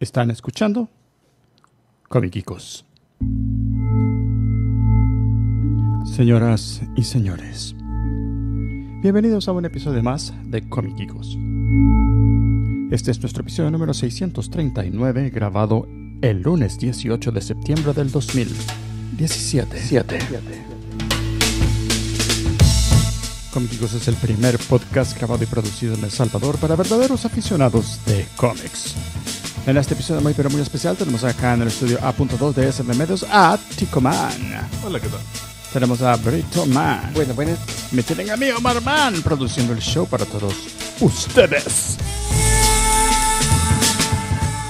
Están escuchando Comiquicos. Señoras y señores, bienvenidos a un episodio más de Comiquicos. Este es nuestro episodio número 639, grabado el lunes 18 de septiembre del 2017. 7. Comiquicos es el primer podcast grabado y producido en El Salvador para verdaderos aficionados de cómics. En este episodio muy pero muy especial tenemos acá en el estudio A.2 de SM Medios a Tico Man. Hola, ¿qué tal? Tenemos a Brito Man. Bueno, bueno, Me tienen a mí, Omar Man, produciendo el show para todos ustedes.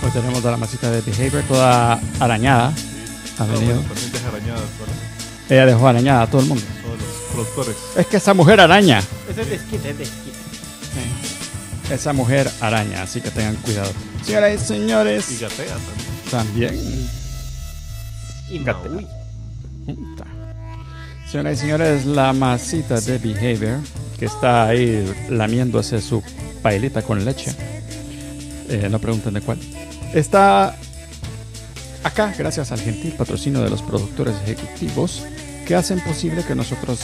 Hoy tenemos a la masita de Behavior toda arañada. Sí. Ha venido. Ella dejó arañada a todo el mundo. Todos los productores. Es que esa mujer araña. Es el desquite, es el esquina esa mujer araña, así que tengan cuidado. Señoras y señores. Y gatea también. También. Y Señoras y señores, la masita de Behavior, que está ahí lamiéndose su pailita con leche. Eh, no pregunten de cuál. Está acá gracias al gentil patrocinio de los productores ejecutivos que hacen posible que nosotros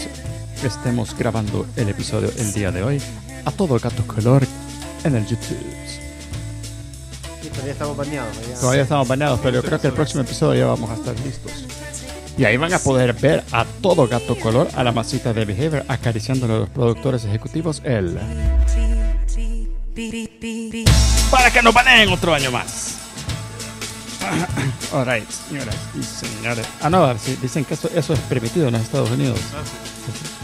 estemos grabando el episodio el día de hoy a todo gato color en el YouTube. todavía estamos bañados. Todavía estamos bañados, pero yo creo que el próximo episodio ya vamos a estar listos. Y ahí van a poder ver a todo gato color a la masita de Behavior acariciándole a los productores ejecutivos el... Para que nos baneen otro año más. Alright, señoras y señores. Ah, no, dicen que eso, eso es permitido en los Estados Unidos. Ah,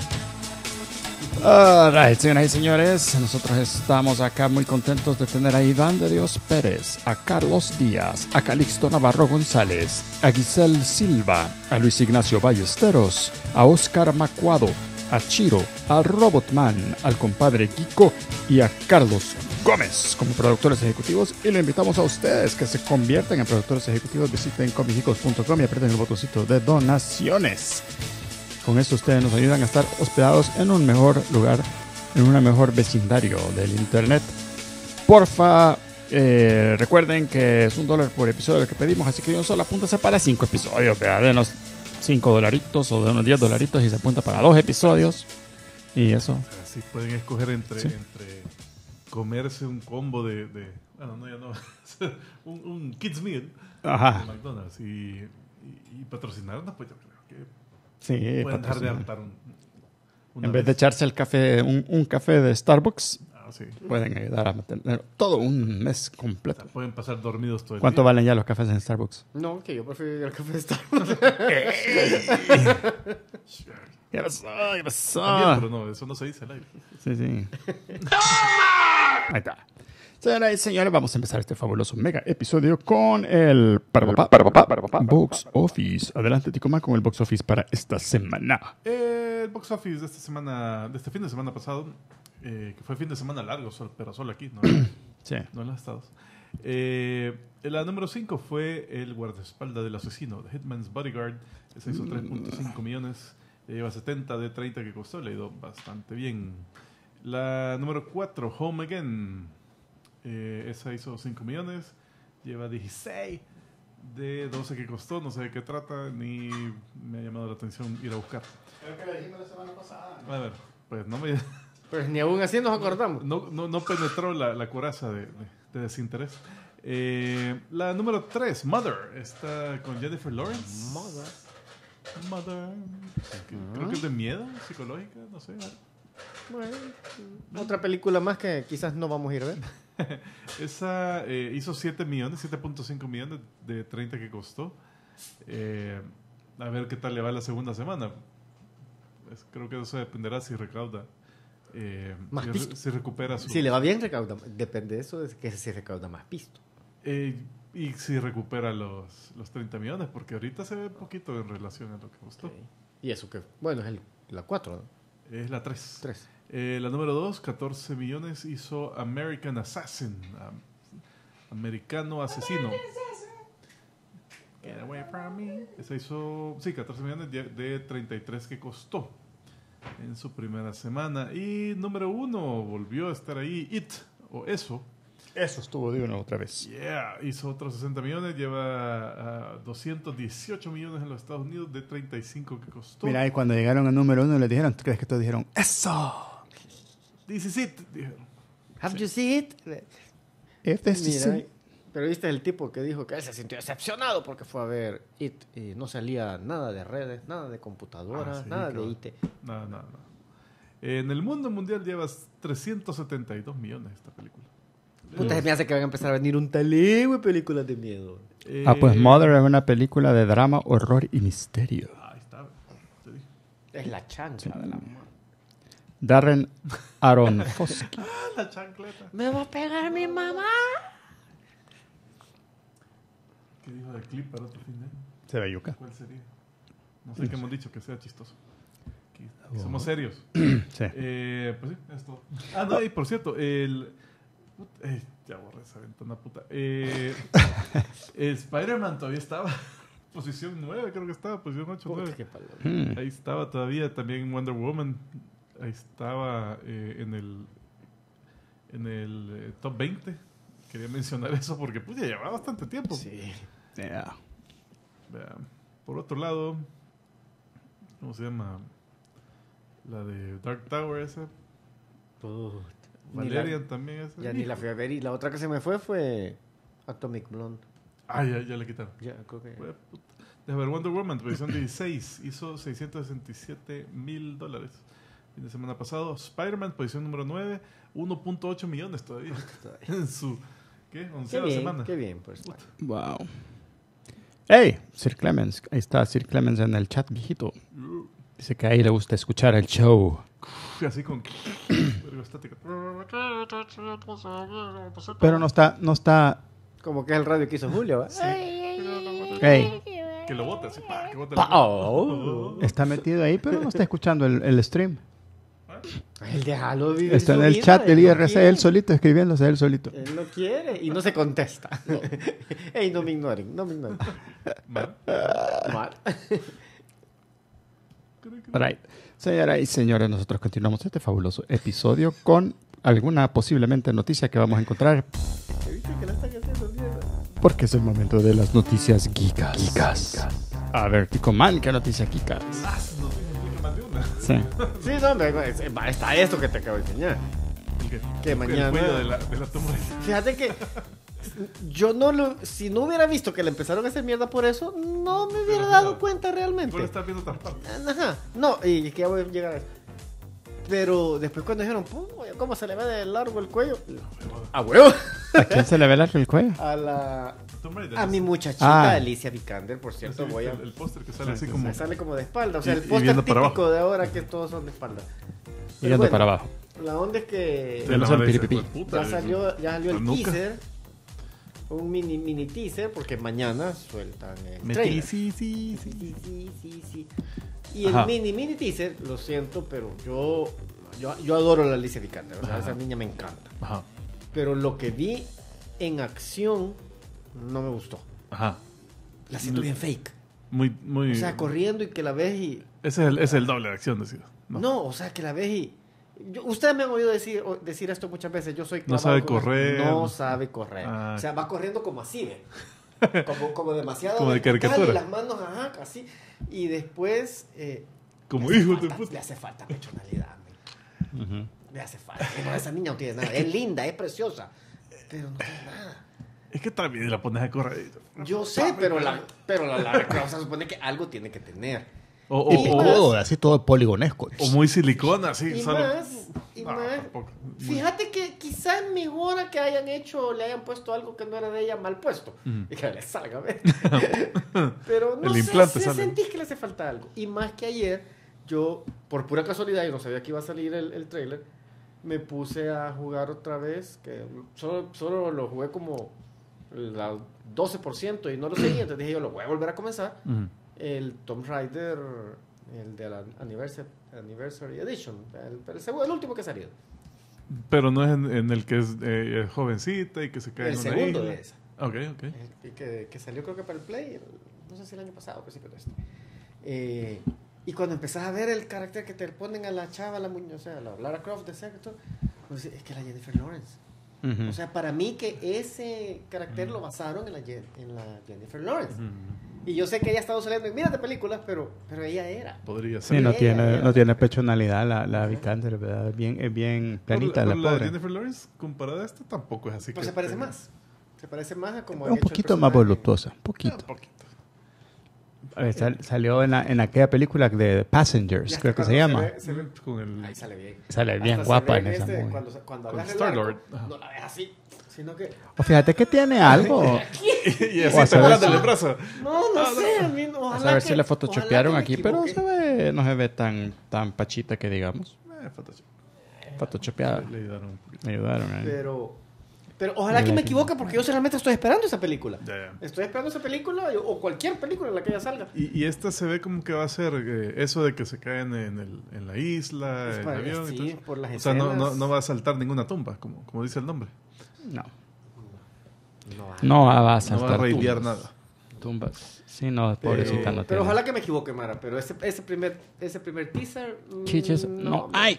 Alright, ah, señoras y señores, nosotros estamos acá muy contentos de tener a Iván de Dios Pérez, a Carlos Díaz, a Calixto Navarro González, a Giselle Silva, a Luis Ignacio Ballesteros, a Oscar Macuado, a Chiro, a Robotman, al compadre Kiko y a Carlos Gómez como productores ejecutivos y le invitamos a ustedes que se conviertan en productores ejecutivos, visiten comijicos.com y aprieten el botoncito de donaciones. Con esto ustedes nos ayudan a estar hospedados en un mejor lugar, en un mejor vecindario del Internet. Porfa, eh, recuerden que es un dólar por episodio lo que pedimos, así que yo solo se para cinco episodios, de unos 5 dolaritos o de unos 10 dolaritos y se apunta para dos episodios. Y eso. Así pueden escoger entre, entre comerse un combo de, bueno, no, ya no, un, kids meal Ajá. de McDonald's y, patrocinar y patrocinarnos, pues yo creo que Sí, Pueden dejar de hartar un, En vez, de echarse el café, un, café de Starbucks, ah, sí. pueden ayudar a mantener eh, todo un mes completo. pueden pasar dormidos todo el ¿Cuánto valen ya los cafés en Starbucks? No, que yo prefiero el café de Starbucks. ¿Qué pasó? ¿Qué pero no, eso no se dice al aire. Sí, sí. ¡Toma! Ahí está. Señoras y señores, vamos a empezar este fabuloso mega episodio con el Para para Box Office. Adelante, Ticoma, con el Box Office para esta semana. El Box Office de esta semana, de este fin de semana pasado, eh, que fue fin de semana largo, pero solo aquí, ¿no? sí. No en los Estados. Eh, la número 5 fue El guardaespaldas del asesino, The Hitman's Bodyguard. Se hizo 3.5 mm. millones. Lleva 70 de 30 que costó. Le ha ido bastante bien. La número 4, Home Again. Eh, esa hizo 5 millones, lleva 16 de 12 que costó, no sé de qué trata, ni me ha llamado la atención ir a buscar. Creo que la dijimos la semana pasada. A ver, pues no me... Pues ni aún así nos acordamos. No, penetró la, la coraza de, desinterés. Eh, la número 3, Mother, está con Jennifer Lawrence. Mother. Mother. Creo que es de miedo psicológica, no sé. Bueno, otra película más que quizás no vamos a ir a ver. Esa eh, hizo 7 millones, 7.5 millones de 30 que costó. Eh, a ver qué tal le va la segunda semana. creo que eso dependerá si recauda. Eh, si, recupera Si le va bien, recauda. Depende de eso, de que si recauda más pisto. y si recupera los, 30 millones, porque ahorita se ve poquito en relación a lo que costó. Y eso que, bueno, es la 4, es la 3. Eh, la número 2, 14 millones, hizo American Assassin. americano Asesino. Get away from me. Esa hizo, sí, 14 millones de, de 33 que costó en su primera semana. Y número 1, volvió a estar ahí, It, o Eso eso estuvo de una otra vez. Yeah, hizo otros 60 millones, lleva 218 millones en los Estados Unidos de 35 que costó. Mira, y cuando llegaron al número uno le dijeron, ¿tú crees que todos dijeron, eso? This is it, dijeron. Have you seen it? If este this Pero viste el tipo que dijo que se sintió decepcionado porque fue a ver IT y no salía nada de redes, nada de computadoras, ah, nada de IT. Nada, nada, nada. En el mundo mundial llevas 372 millones esta película. Puta, me hace que van a empezar a venir un talé, güey, películas de miedo. Ah, pues eh, Mother es una película de drama, horror y misterio. Ahí está. Es la chancla de la Darren Aronofsky. Ah, la chancleta. ¿Me va a pegar mi mamá? ¿Qué dijo del clip para otro fin de Se ve yuca. ¿Cuál sería? No sé qué hemos dicho, que sea chistoso. Oh. somos serios. sí. Eh, pues sí, esto. Ah, no, y por cierto, el... Eh, ya borré esa ventana puta. Eh, Spider-Man todavía estaba. Posición 9, creo que estaba, posición 8, 9. Ahí estaba todavía también Wonder Woman. Ahí estaba eh, en el en el top 20. Quería mencionar eso porque pues, ya llevaba bastante tiempo. Sí. Por otro lado, ¿cómo se llama? La de Dark Tower esa. Puta. Valeria también es. Ya ni la fui a ver. Y la otra que se me fue fue Atomic Blonde. Ah, ya, ya la quitaron. Ya, Wonder Woman, posición 16, hizo 667 mil dólares. Fin de semana pasado, Spider-Man, posición número 9, 1.8 millones todavía. en su, ¿qué? Onceava semana. Qué bien, pues. Wow. Hey, Sir Clemens, ahí está Sir Clemens en el chat, viejito. Uh. Dice que ahí le gusta escuchar el show. Así con... Pero no está, no está. Como que es el radio que hizo Julio. Está metido ahí, pero no está escuchando el, stream. Está en el chat del IRC, él solito, escribiéndose él solito. no quiere y no se contesta. No. no me ignoren, no me ignoren. Señoras y señores, nosotros continuamos este fabuloso episodio con alguna posiblemente noticia que vamos a encontrar. Porque es el momento de las noticias geekas. A ver, Tico Man, ¿qué noticia geekas? Ah, sí. sí, no, está esto que te acabo de enseñar. Que, mañana. de Fíjate que yo no lo, si no hubiera visto que le empezaron a hacer mierda por eso, no me hubiera dado cuenta realmente. no viendo tan Ajá, no, y es que ya voy a llegar Pero después cuando dijeron, Pum, ¿cómo se le ve de largo el cuello? A huevo. ¿A quién se le ve largo el cuello? A la... A mi muchachita ah. Alicia Vikander, por cierto, voy El, póster que sale así como... Se sale como de espalda, o sea, el póster típico abajo. de ahora que todos son de espalda. Mirando para abajo. La onda es que... Ya, salió, ya salió el teaser un mini mini teaser porque mañana sueltan el Sí, sí, sí, sí, sí, sí, sí. Y el mini mini teaser, lo siento, pero yo yo, yo adoro la Alicia Vikander, o sea, esa niña me encanta. Ajá. Pero lo que vi en acción no me gustó. Ajá. La siento bien fake. Muy muy O sea, corriendo y que la ves y Ese es el, doble de acción, decido. No. no, o sea, que la ves y ustedes me han oído decir, decir esto muchas veces. Yo soy No sabe correr. no sabe correr. Ah. O sea, va corriendo como así, eh. Como, como demasiado. como de caricatura. Y las manos, ajá, así. Y después. Eh, como hijo de puta. Le hace falta personalidad, uh Le hace falta. esa niña no tiene nada. Es linda, es preciosa. Pero no tiene nada. Es que también la pones a correr. Yo sé, pero la, pero supone que algo tiene que tener. O, así todo poligonesco. O muy silicona, así. Y más, ah, Fíjate que quizás mejora que hayan hecho, le hayan puesto algo que no era de ella mal puesto. Y que le salga, Pero no El sé, si sentís que le hace falta algo. Y más que ayer, yo, por pura casualidad, y no sabía que iba a salir el, el trailer, me puse a jugar otra vez, que solo, solo lo jugué como el 12% y no lo seguí, entonces dije yo, lo voy a volver a comenzar el Tom Rider el de la Anniversary, Edition, el, el, último que salió Pero no es en, el que eh, es, jovencita y que se cae en una segundo de esa. Ok, ok. que, que, salió creo que para el Play, no sé si el año pasado pero sí de este. Eh, y cuando empezás a ver el carácter que te ponen a la chava, la la Lara Croft de sector pues, es que la Jennifer Lawrence. O sea, para mí que ese carácter mm. lo basaron en la, Jennifer Lawrence. Y yo sé que ella ha estado saliendo en miles de películas, pero, pero ella era. Podría ser. no, tiene, personalidad no tiene pechonalidad la, la vicander ¿verdad? Es bien, es bien planita la, pero la, pobre. Jennifer Lawrence comparada a esta tampoco es así. Pero se parece más. Se parece más a como... Un poquito más voluptuosa, un poquito. Ah, poquito. salió en, la, en, aquella película de Passengers, creo que se, llama. Ahí sale bien. Sale bien guapa en esa este, Cuando, Star-Lord. No la ves así. Sino que... O fíjate que tiene algo. y así está hablando del brazo. No, no, ah, sé. A, ver si le photoshopearon aquí, pero se ve, no se ve tan, tan pachita que digamos. Eh, Photoshopeada. Le ayudaron. Me ayudaron. Eh. Pero... Pero ojalá que me equivoque porque yo realmente estoy esperando esa película. Estoy esperando esa película o cualquier película en la que ella salga. Y, esta se ve como que va a ser eh, eso de que se caen en, el, en la isla, en el avión. y todo o sea, no, no, no, va a saltar ninguna tumba, como, como dice el nombre. No. No, va. no a no nada. Tumbas. Sí, no, pobrecita pero, no Pero ojalá que me equivoque, Mara. Pero ese, primer, ese primer teaser. Mm, Chiches, no. ¡Ay!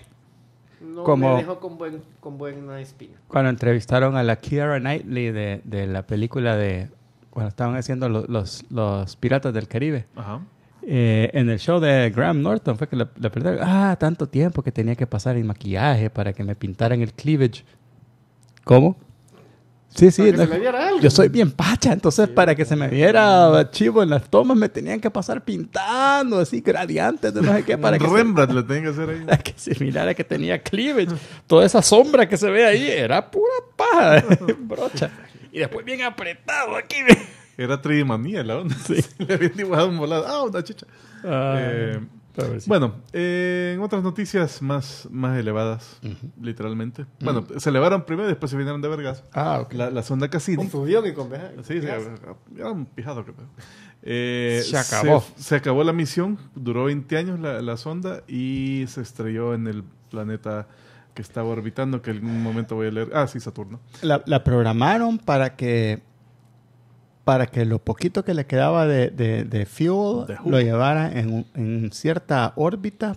No me dejó con, buen, con buena espina. Cuando entrevistaron a la Kiara Knightley de, la película de. Cuando estaban haciendo los, los, Piratas del Caribe. Ajá. Eh, en el show de Graham Norton fue que la, perdieron. Ah, tanto tiempo que tenía que pasar en maquillaje para que me pintaran el cleavage. ¿Cómo? Sí, sí. Yo soy bien pacha, entonces para que se me viera chivo en las tomas me tenían que pasar pintando así gradientes de no sé qué para que Rembrandt se... que hacer ahí. Para que se mirara que tenía cleavage. Toda esa sombra que se ve ahí era pura paja, brocha. Y después bien apretado aquí. Era tridimanía la onda. Sí. le habían dibujado un volado. Ah, una chicha. Ah. Eh, bueno, eh, en otras noticias más, más elevadas, literalmente. Bueno, se elevaron primero y después se vinieron de vergas. Ah, ok. La, sonda Cassini. Confundió Sí, se acabó. Se, acabó la misión, duró 20 años la, sonda y se estrelló en el planeta que estaba orbitando, que en algún momento voy a leer. Ah, sí, Saturno. la programaron para que para que lo poquito que le quedaba de, de, fuel lo llevara en, cierta órbita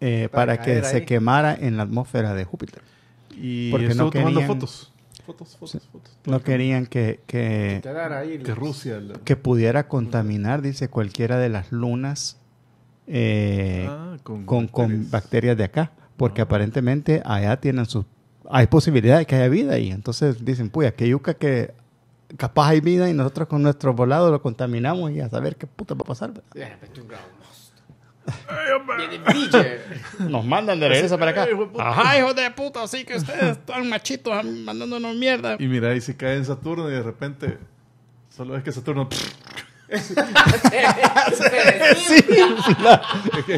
eh, para, que se quemara en la atmósfera de Júpiter. Y porque no querían, fotos. Fotos, fotos, No querían que, que, Rusia que pudiera contaminar, dice, cualquiera de las lunas eh, ah, con, bacterias. de acá. Porque ah. aparentemente allá tienen sus... Hay posibilidad de que haya vida ahí. Entonces dicen, pues, yuca que capaz hay vida y nosotros con nuestro volado lo contaminamos y a saber qué puta va a pasar. Nos mandan de regreso para acá. Ajá, hijo de puta, así que ustedes están machitos mandándonos mierda. Y mira, ahí se cae en Saturno y de repente solo es que Saturno es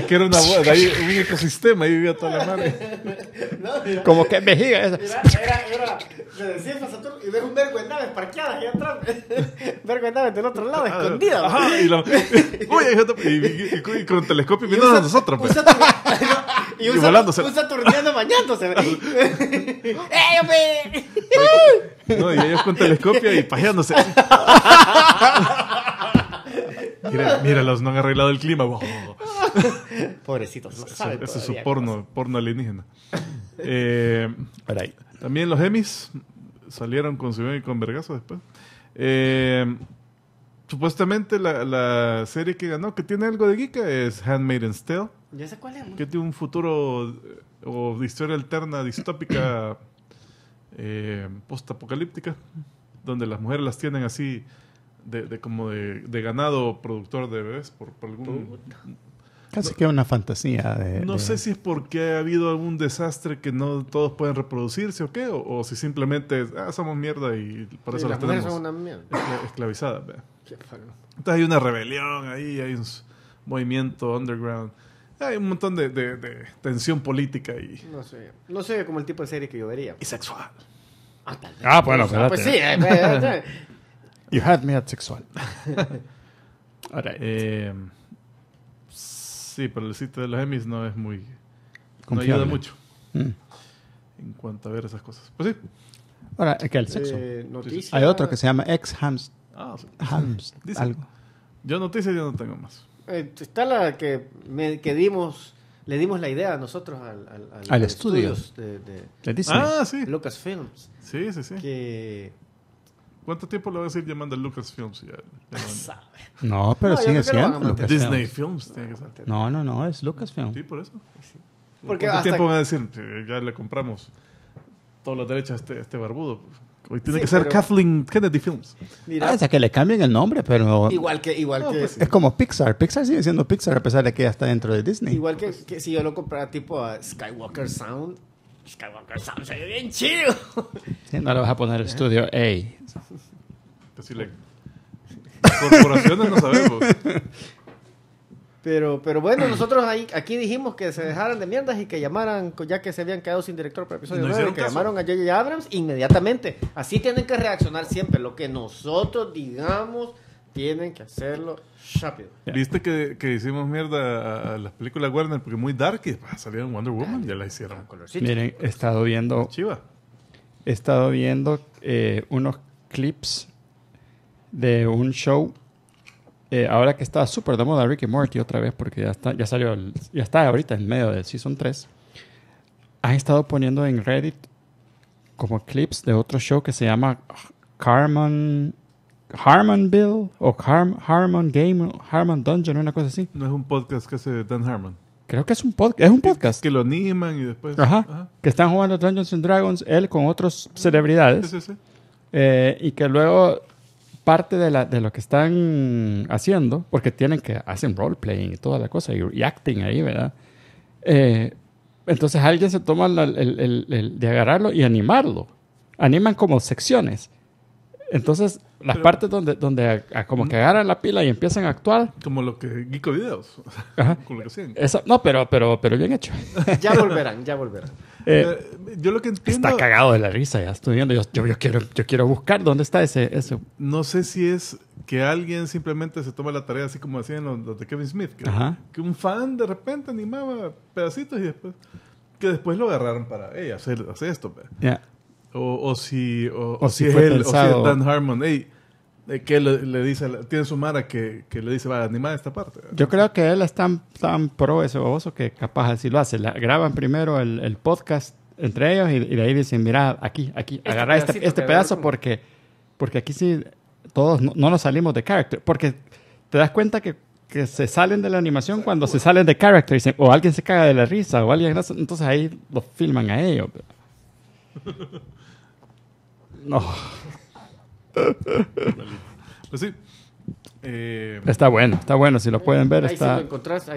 que era una un ecosistema, ahí vivía toda la madre. Como que vejiga esa. era, era, me decía y ves un vergo en naves ahí atrás. vergo en nave del otro lado, escondida. y, con telescopio mirando a nosotros. Pues. y un, saturniano bañándose. ve No, y ellos con telescopio y pajeándose. Mira, míralos, no han arreglado el clima. Oh. Pobrecitos, Ese es su porno, porno alienígena. Eh, también los Emmys salieron con su y con Vergaso después. Eh, supuestamente la, serie que ganó, que tiene algo de geek es Handmaiden's Tale. Ya sé cuál es. Que tiene un futuro eh, o historia alterna, distópica, Post apocalíptica donde las mujeres las tienen así de, como de, ganado productor de bebés por, algún... Casi que una fantasía. no sé si es porque ha habido algún desastre que no todos pueden reproducirse o qué, o, si simplemente ah, somos mierda y por eso las tenemos esclavizadas. Entonces hay una rebelión ahí, hay un movimiento underground. Hay un montón de, tensión política y... No sé. No sé como el tipo de serie que yo vería. Y sexual. Ah, ah bueno, ah, pues, sí. Eh, You had me at sexual. Ahora, eh, sí, pero el sitio de los Emmys no es muy. No ayuda mucho. Mm. En cuanto a ver esas cosas. Pues sí. Ahora, ¿qué? El sexo. Eh, Hay otro que se llama ex Hams. Ah, sí. Hams. algo. Yo noticias yo no tengo más. Eh, está la que, que dimos le dimos la idea a nosotros al, al, al, estudio de, Ah, sí. Films. Sí, sí, sí. Que ¿Cuánto tiempo le va a seguir llamando a Lucasfilms? Ya, no, pero sí sigue siendo Disney Films. No, tiene que ser. no, no, no, es Lucasfilms. Sí, por eso. ¿Cuánto tiempo van a decir? Ya le compramos todos los derechos este, a este, barbudo. Hoy tiene que ser Kathleen Kennedy Films. Ah, o sea, que le cambien el nombre, pero... Igual que... Igual que pues es como Pixar. Pixar sigue siendo Pixar a pesar de que ya está dentro de Disney. Igual que, que si yo lo comprara tipo a Skywalker Sound, Skywalker Sound se ve bien chido. no le vas a poner el estudio, ey. Decirle, pues corporaciones no sabemos. Pero, pero bueno, nosotros ahí, aquí dijimos que se dejaran de mierdas y que llamaran, ya que se habían quedado sin director para el episodio no 9, que llamaron a J.J. Abrams inmediatamente. Así tienen que reaccionar siempre. Lo que nosotros digamos tienen que hacerlo rápido. ¿Viste que, que hicimos mierda a, las películas Warner? Porque muy dark y ah, salieron Wonder Woman, ya la hicieron. Miren, he estado viendo. Chiva. He estado viendo eh, unos clips de un show. Eh, ahora que está súper de moda Ricky Morty otra vez, porque ya está, ya salió, ya está ahorita en medio del season 3. Han estado poniendo en Reddit como clips de otro show que se llama Carmen Harmon Bill o Harmon Game, Harmon Dungeon, una cosa así. No es un podcast que hace Dan Harmon. Creo que es un podcast. Es un podcast. Que, lo animan y después. Ajá, Que están jugando Dungeons and Dragons, él con otras mm. celebridades. Sí, sí, sí. Eh, y que luego parte de, la, de lo que están haciendo, porque tienen que hacen role playing y toda la cosa, y, acting ahí, ¿verdad? Eh, entonces alguien se toma el, de agarrarlo y animarlo. Animan como secciones. Entonces las partes donde, donde como que mm. agarran la pila y empiezan a actuar. Como lo que Geeko Videos. Ajá. lo que no, pero, pero, pero bien hecho. Ya volverán, ya volverán. Eh, eh, yo lo que entiendo. está cagado de la risa, ya estoy viendo. Yo, yo, quiero, yo quiero buscar dónde está ese, eso No sé si es que alguien simplemente se toma la tarea, así como hacían los, de Kevin Smith, que, que un fan de repente animaba pedacitos y después. que después lo agarraron para, hey, hacer, hacer esto. Ya. O, si, o, si, fue o si Dan Harmon. Eh, que le, le, dice, tiene su mara que, que le dice, va, a animar esta parte. Yo creo que él es tan, tan pro ese baboso que capaz así lo hace. graban primero el, el, podcast entre ellos y, de ahí dicen, mira, aquí, aquí, agarrá este agarra este, este pedazo porque, porque aquí sí todos no, nos salimos de character. Porque te das cuenta que, que se salen de la animación cuando se salen de character. o alguien se caga de la risa o alguien... Entonces ahí lo filman a ellos. No. Pues eh, está bueno, está bueno. Si lo eh, pueden ver, ahí está. Si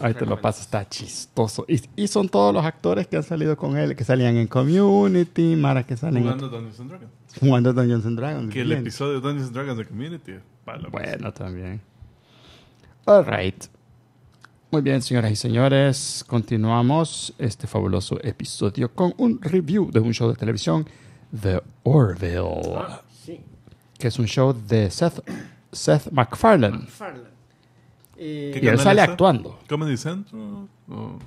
ahí te lo paso, está chistoso. Y, son todos los actores que han salido con él, que salían en Community, Mara que salen. Jugando Dungeons Dragons. Jugando Dungeons Dragons. Que el episodio de Dungeons Dragons de Community. Pues. bueno, también. también. right. Muy bien, señoras y señores, continuamos este fabuloso episodio con un review de un show de televisión The Orville, ah, que es un show de Seth, Seth MacFarlane. Eh, y él sale actuando. ¿Comedy Central? ¿O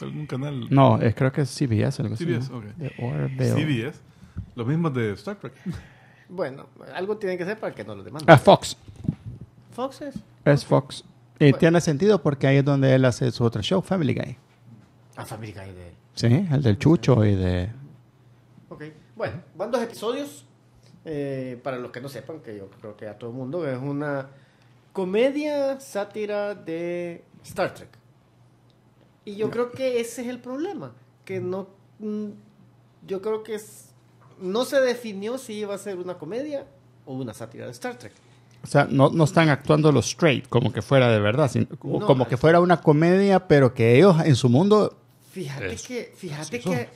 algún canal? No, creo que es CBS. CBS, okay. The Orville. CBS. Los mismos de Star Trek. Bueno, algo tiene que ser para que no lo demanden. Ah, Fox. ¿Fox es? Es Fox. Y tiene sentido porque ahí es donde él hace su otro show, Family Guy. Ah, Family Guy de él. Sí, el del Chucho y de bueno, van dos episodios. Eh, para los que no sepan, que yo creo que a todo el mundo, es una comedia sátira de Star Trek. Y yo creo que ese es el problema. Que no. Mm, yo creo que es, no se definió si iba a ser una comedia o una sátira de Star Trek. O sea, no, no, están actuando los straight como que fuera de verdad, como eh. que fuera una comedia, pero que ellos en su mundo. Fíjate que, fíjate que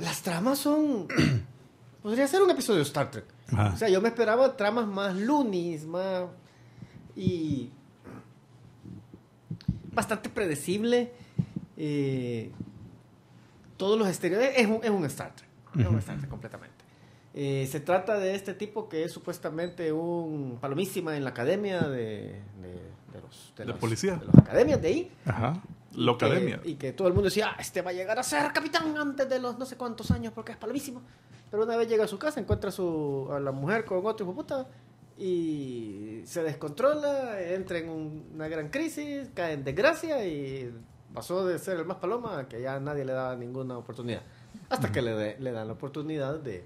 las tramas son... Podría ser un episodio de Star Trek. O sea, yo me esperaba tramas más lunis, más... Y... Bastante predecible. Eh, todos los exteriores Es un, es Star Trek. Es un Star Trek completamente. Eh, se trata de este tipo que es supuestamente un palomísima en la academia de, de, los, de, policía. de las academias de ahí. Ajá lo academia. y que todo el mundo decía, ah, este va a llegar a ser capitán antes de los no sé cuántos años porque es palomísimo Pero una vez llega a su casa, encuentra a, su, a la mujer con otro hijo puta y se descontrola, entra en una gran crisis, cae en desgracia y pasó de ser el más paloma que ya nadie le daba ninguna oportunidad. Hasta que le, le dan la oportunidad de,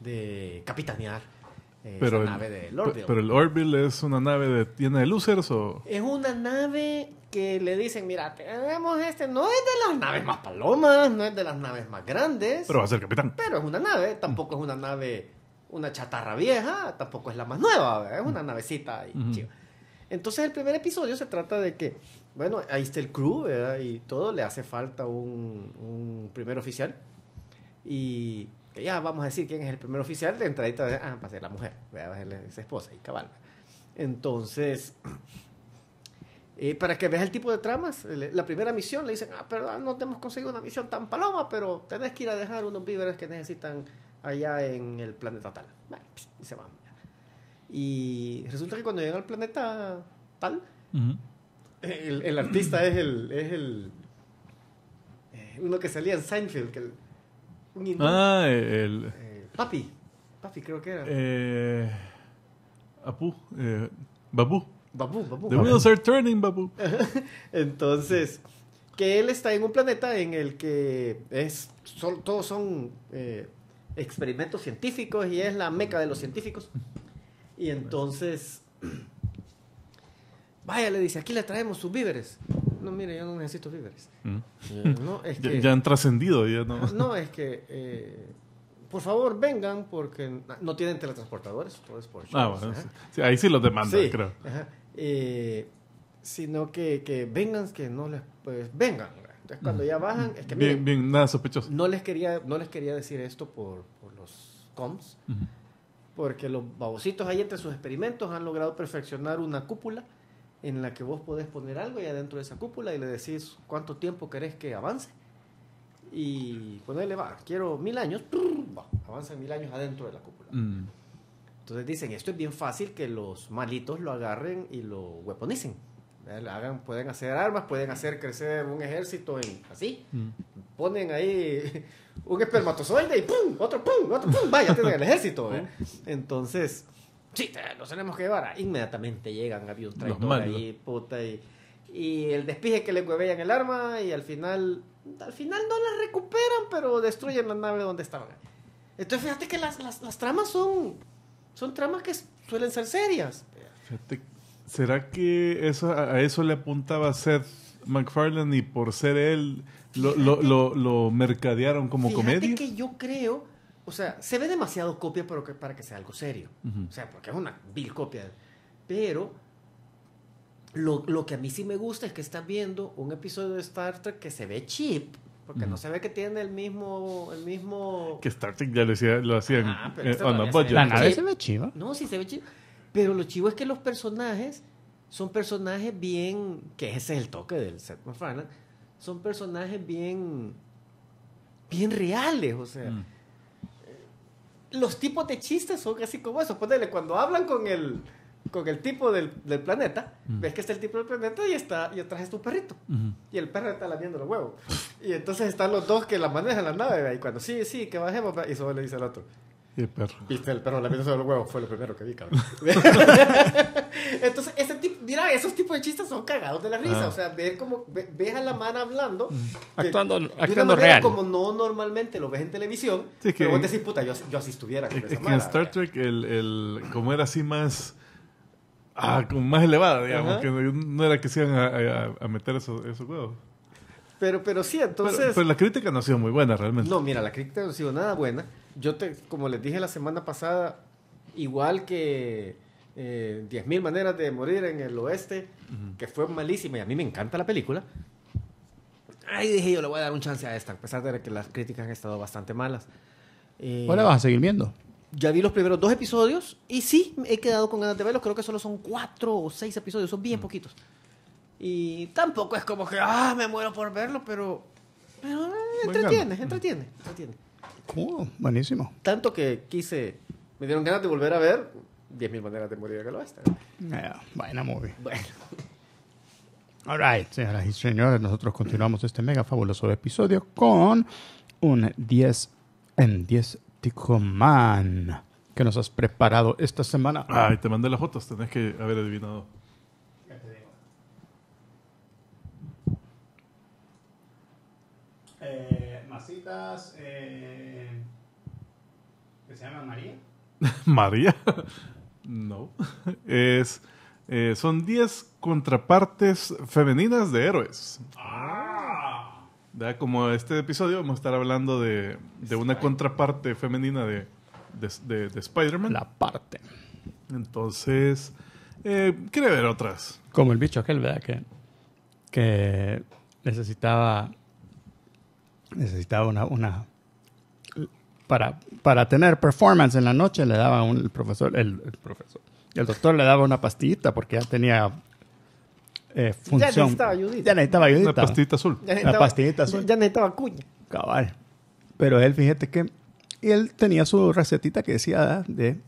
de capitanear eh, pero el, el Orville es una nave de, tiene de losers o. Es una nave que le dicen, mira, tenemos este, no es de las naves más palomas, no es de las naves más grandes. Pero va a ser capitán. Pero es una nave, mm. tampoco es una nave, una chatarra vieja, tampoco es la más nueva, es una mm. navecita y chido. Entonces el primer episodio se trata de que, bueno, ahí está el crew, ¿verdad? Y todo, le hace falta un primer oficial. Y ya vamos a decir quién es el primer oficial, de entradita, eh, ah, va ser la mujer, va a esa esposa y cabal. Entonces, eh, para que veas el tipo de tramas, eh, la primera misión le dicen, ah, perdón, ah, no te hemos conseguido una misión tan paloma, pero tenés que ir a dejar unos víveres que necesitan allá en el planeta tal. Y se van. Y resulta que cuando llegan al planeta tal, el, artista es el, es el uno que salía en Seinfeld, que el Ah, el. Eh, papi. Papi, creo que era. Eh, Apu. Eh, Babu. Babu, Babu. The wheels are turning, Babu. Entonces, que él está en un planeta en el que es todos son experimentos científicos y es la meca de los científicos. Y entonces, vaya, le dice, aquí le traemos sus víveres no, mire, yo no necesito víveres. Mm. Eh, ya, han trascendido, ya no. No, es que, eh, por favor, vengan porque no tienen teletransportadores, todo es por ah, bueno, Ahí sí los demandan, creo. Eh, sino que, vengan, que no les, pues, vengan. Entonces, cuando mm. ya bajan, es que, bien, bien, nada sospechoso. No les quería, no les quería decir esto por, los coms, porque los babositos ahí entre sus experimentos han logrado perfeccionar una cúpula en la que vos podés poner algo ahí adentro de esa cúpula y le decís cuánto tiempo querés que avance. Y ponerle, va, quiero mil años, va, mil años adentro de la cúpula. Mm. Entonces dicen, esto es bien fácil que los malitos lo agarren y lo weaponicen. Eh, hagan, pueden hacer armas, pueden hacer crecer un ejército en, así. Mm. Ponen ahí un espermatozoide y ¡pum! Otro ¡pum! Otro ¡pum! Vaya, tienen el ejército. ¿eh? Entonces, sí, los tenemos que llevar. inmediatamente llegan, había un traidor ahí, puta, y, el despije que le huevean el arma y al final, al final no las recuperan, pero destruyen la nave donde estaban. Entonces fíjate que las, tramas son, son tramas que suelen ser serias. Fíjate, ¿será que eso, a eso le apuntaba Seth MacFarlane y por ser él lo, mercadearon como fíjate comedia? que yo creo o sea, se ve demasiado copia para que, para que sea algo serio. O sea, porque es una vil copia. Pero lo, lo, que a mí sí me gusta es que estás viendo un episodio de Star Trek que se ve cheap. Porque no se ve que tiene el mismo... El mismo... Que Star Trek ya lo, hacían ah, pero eh, La nave se ve chiva. No, sí se ve chiva. Pero lo chivo es que los personajes son personajes bien... Que ese es el toque del Seth MacFarlane. Son personajes bien... Bien reales, o sea... Mm los tipos de chistes son así como eso. Ponele, cuando hablan con el, con el tipo del, del planeta, ves que está el tipo del planeta y está y atrás está un perrito. Y el perro está lamiendo los huevos. Y entonces están los dos que la manejan la nave. Y cuando sí, sí, que bajemos. Y solo le dice al otro. Y el perro. Viste, el perro lamiendo los huevos fue lo primero que vi, cabrón. entonces, mira, esos tipos de chistes son cagados de la risa. O sea, como ves a la mano hablando. Actuando, Como no normalmente lo ves en televisión. pero vos decís, puta, yo, yo así estuviera. Con e-, es esa que en Star Trek, el, el, como era así más. Ah, como más elevada, digamos, que no, era que se iban a, meter esos, esos huevos. Pero, pero sí, entonces. Pero, pero, la crítica no ha sido muy buena realmente. No, mira, la crítica no ha sido nada buena. Yo, te, como les dije la semana pasada, igual que eh, 10.000 maneras de morir en el oeste, que fue malísima y a mí me encanta la película. Ahí dije yo, le voy a dar un chance a esta, a pesar de que las críticas han estado bastante malas. Eh, ¿Cuál la vas a seguir viendo? Ya vi los primeros dos episodios y sí, he quedado con ganas de verlos. Creo que solo son cuatro o seis episodios, son bien poquitos. Y tampoco es como que, ah, me muero por verlo, pero, eh, entretiene, entretiene, entretiene. Uh, buenísimo. Tanto que quise, me dieron ganas de volver a ver 10.000 maneras de morir que lo oeste. Yeah, buena movie. Bueno. All right, señoras y señores, nosotros continuamos este mega fabuloso episodio con un 10 en 10 Ticoman que nos has preparado esta semana. Ay, te mandé las fotos, tenés que haber adivinado. Eh, masitas eh, que se llama María. María. No. Es, eh, son 10 contrapartes femeninas de héroes. Ah. Como este episodio vamos a estar hablando de, una contraparte femenina de, Spider-Man. La parte. Entonces, eh, quiere ver otras. Como el bicho aquel, ¿verdad? Que, que necesitaba, necesitaba una para, para tener performance en la noche le daba un, el profesor, el, el, profesor, el doctor le daba una pastillita porque ya tenía eh, función. Ya necesitaba ayudita. Ya necesitaba Una pastillita azul. La pastillita azul. Ya necesitaba cuña. Cabal. Pero él, fíjate que él tenía su recetita que decía de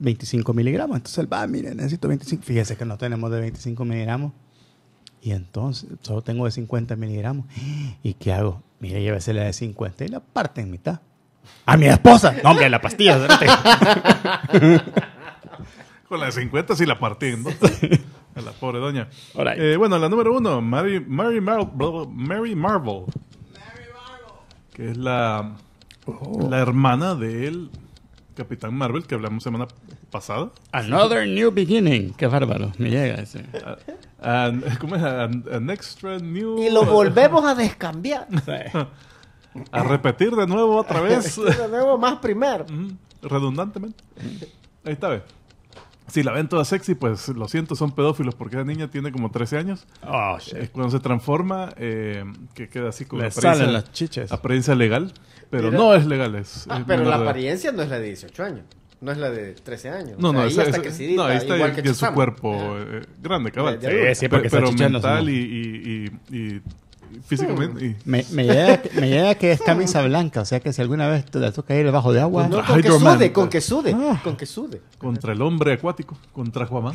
25 miligramos. Entonces él va, mire, necesito 25. Fíjese que no tenemos de 25 miligramos. Y entonces, solo tengo de 50 miligramos. ¿Y qué hago? Mire, llévesela de 50 y la parte en mitad. A mi esposa. No, hombre, la pastilla. Con la de 50 sí la partiendo. A la pobre doña. Eh, bueno, la número uno, Mary, Mary, Marvel. Mary Marvel. Que es la, oh. la hermana del Capitán Marvel que hablamos semana pasada. Another New Beginning. Qué bárbaro. Me llega ese. ¿Cómo es? An, extra new. Y lo volvemos a descambiar. sí. a repetir de nuevo otra vez. de nuevo, más primer. Redundantemente. Ahí está, Si la ven toda sexy, pues lo siento, son pedófilos porque la niña tiene como 13 años. Oh, shit. Cuando se transforma, eh, que queda así como Le salen las chiches. apariencia legal, pero, no es legal. Es, ah, pero la apariencia no es la de 18 años. No es la de 13 años. No, no, ahí está igual que su cuerpo eh, grande, cabal. Sí, sí, porque pero mental y físicamente. Me, llega, que es camisa blanca, o sea que si alguna vez te la toca ir debajo de agua. Pues con, que sude, ah. con que sude, Contra el hombre acuático, contra Juamán.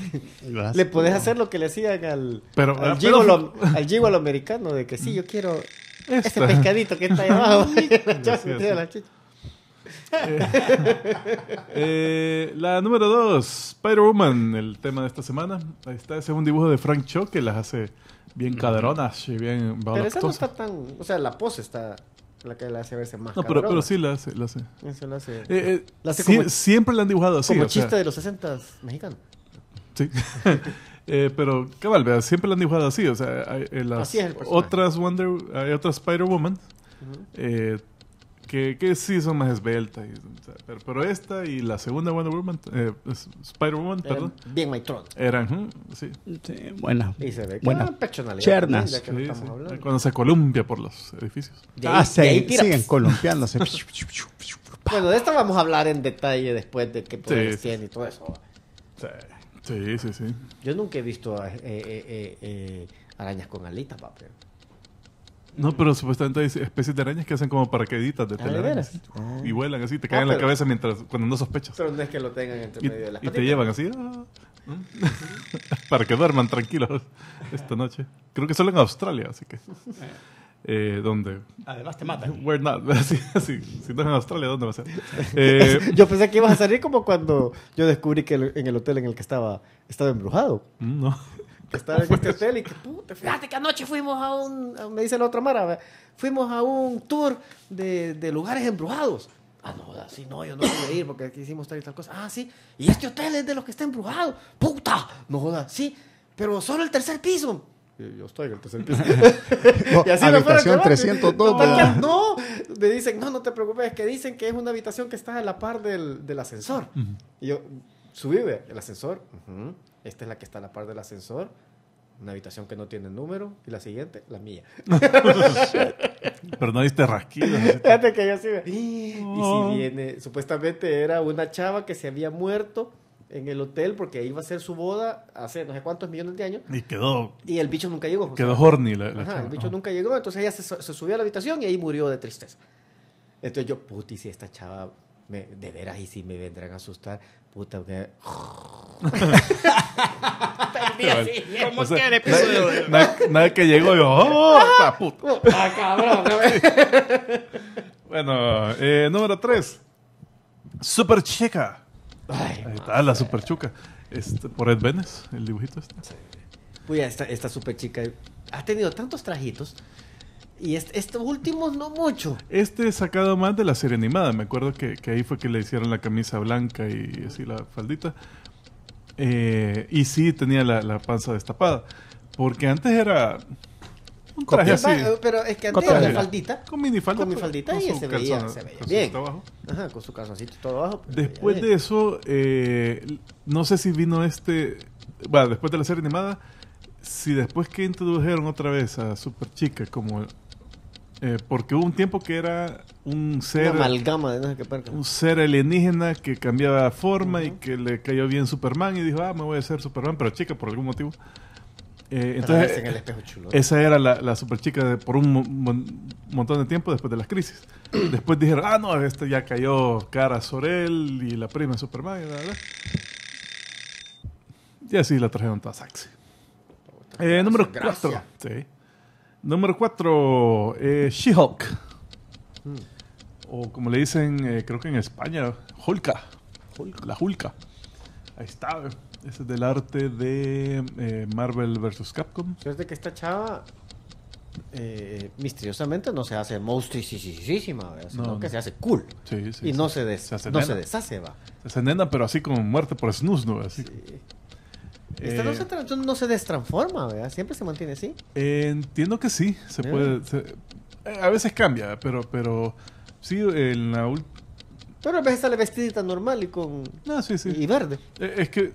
le puedes hacer lo que le hacían al, pero, al, ah, gigolo, americano, de que sí, yo quiero ese este pescadito que está ahí abajo. la número dos, Spider-Woman, el tema de esta semana. Ahí está, ese es un dibujo de Frank Cho que las hace Bien cadronas y bien Pero esa no está tan... O sea, la pose está... La que la hace verse más No, pero, pero sí la hace. La hace. la hace. Eh, eh, siempre la han dibujado así. Como chiste de los 60 mexicano. Sí. eh, pero, mal, ¿verdad? siempre la han dibujado así. O sea, hay, eh, las otras Wonder... Hay otras Spider-Woman. Eh que, sí son más esbeltas. Pero, esta y la segunda Wonder Woman, eh, Spider-Woman, perdón. Bien Maitron. Eran, sí. sí buena. Y se ve buena. personalidad. Chernas. Cuando se columpia por los edificios. ah, se, siguen columpiándose. bueno, de esta vamos a hablar en detalle después de que poderes 100 y todo eso. Sí, sí, sí. Yo nunca he visto eh, eh, arañas con alitas, papi. No, pero supuestamente hay especies de arañas que hacen como paraqueditas de ah, telarañas. Ah. Y vuelan así, te ah, caen en la cabeza mientras cuando no sospechas. Pero no es que lo tengan entre medio de las Y te llevan así. para que duerman tranquilos esta noche. Creo que solo en Australia, así que. Eh. Eh, además te matan we're not si no es en Australia dónde va a ser eh, yo pensé que ibas a salir como cuando yo descubrí que en el hotel en el que estaba estaba embrujado mm, no que en este hotel y que puta, fíjate que anoche fuimos a un, me dice la otra Mara, fuimos a un tour de, de lugares embrujados. Ah, no, así ah, no, yo no pude ir porque quisimos tal y tal cosa. Ah, sí, y este hotel es de los que está embrujado. ¡Puta! No jodas, sí, pero solo el tercer piso. Yo estoy en el tercer piso. así habitación me 302. No, no, me dicen, no, no te preocupes, es que dicen que es una habitación que está a la par del, del ascensor. Y yo, subí, el ascensor. Uh esta es la que está a la par del ascensor, una habitación que no tiene número, y la siguiente, la mía. Pero no diste rasquido. Fíjate que yo sí. ve. Y si viene, supuestamente era una chava que se había muerto en el hotel porque iba a ser su boda hace no sé cuántos millones de años. Y quedó. Y el bicho nunca llegó. Quedó horny la, El bicho nunca llegó, entonces ella se, subió a la habitación y ahí murió de tristeza. Entonces yo, puti, si esta chava me, de veras y si me vendrán a asustar. Puta, que. así, ¿Cómo que el episodio? Nada, nada, que llego yo, oh, ¡Ah, puta! Ah, bueno, eh, número 3. Super Chica. Ay, Ahí está, la Super Chuca. Este, por Ed Benes, el dibujito este. Pues Uy, esta, esta Super Chica ha tenido tantos trajitos. Y estos este últimos no mucho. Este es sacado más de la serie animada. Me acuerdo que, ahí fue que le hicieron la camisa blanca y así la faldita. Eh, y sí tenía la, panza destapada. Porque antes era un traje así. Eh, pero es que antes era faldita. Con minifalda. Con pues, minifaldita y se veía, bien. con su calzoncito todo abajo. Después de eso, eh, no sé si vino este... Bueno, después de la serie animada si después que introdujeron otra vez a Super Chica como eh, porque hubo un tiempo que era un ser. amalgama de no sé qué Un ser alienígena que cambiaba forma y que le cayó bien Superman y dijo, ah, me voy a hacer Superman, pero chica, por algún motivo. Eh, entonces, esa era la, la chica de, por un montón de tiempo después de las crisis. después dijeron, ah, no, este ya cayó Cara Sorel y la prima de Superman y Y así la trajeron toda Saxe. Eh, número 4. Sí. Número 4, eh, She-Hulk. Mm. O como le dicen, eh, creo que en España, Hulka. La Hulka. Ahí está, Ese es del arte de eh, Marvel vs. Capcom. Es de que esta chava misteriosamente no se hace monstruosísima, sino que se hace cool. y no, se, des no se deshace, va. Se hace pero así como muerte por snus, ¿no? Así. Esta no, eh, se no se destransforma, ¿verdad? Siempre se mantiene así. entiendo que sí, se eh. puede. Eh, a veces cambia, pero, pero sí, en la Pero a veces sale vestidita normal y con. Ah, sí, sí. Y verde. es que.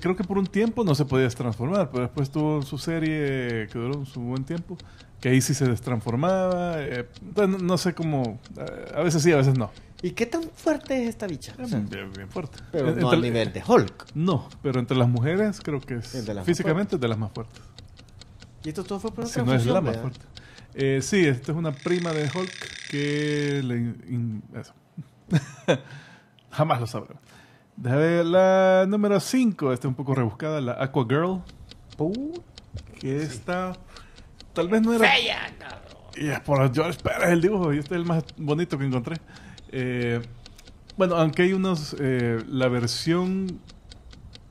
creo que por un tiempo no se podía transformar, pero después tuvo su serie que duró un buen tiempo, que ahí sí se destransformaba. no, sé cómo. a veces sí, a veces no. ¿Y qué tan fuerte es esta bicha? bien, fuerte. Pero no al nivel de Hulk. No, pero entre las mujeres creo que es físicamente es de las más fuertes. ¿Y esto todo fue por una Si no es la más fuerte. Eh, sí, esta es una prima de Hulk que le... eso. Jamás lo sabré Deja ver la número 5. Esta es un poco rebuscada, la Aqua Girl. Que está Tal vez no era... Y es por George Pérez el dibujo. Y este es el más bonito que encontré. Eh, bueno, aunque hay unos. Eh, la versión.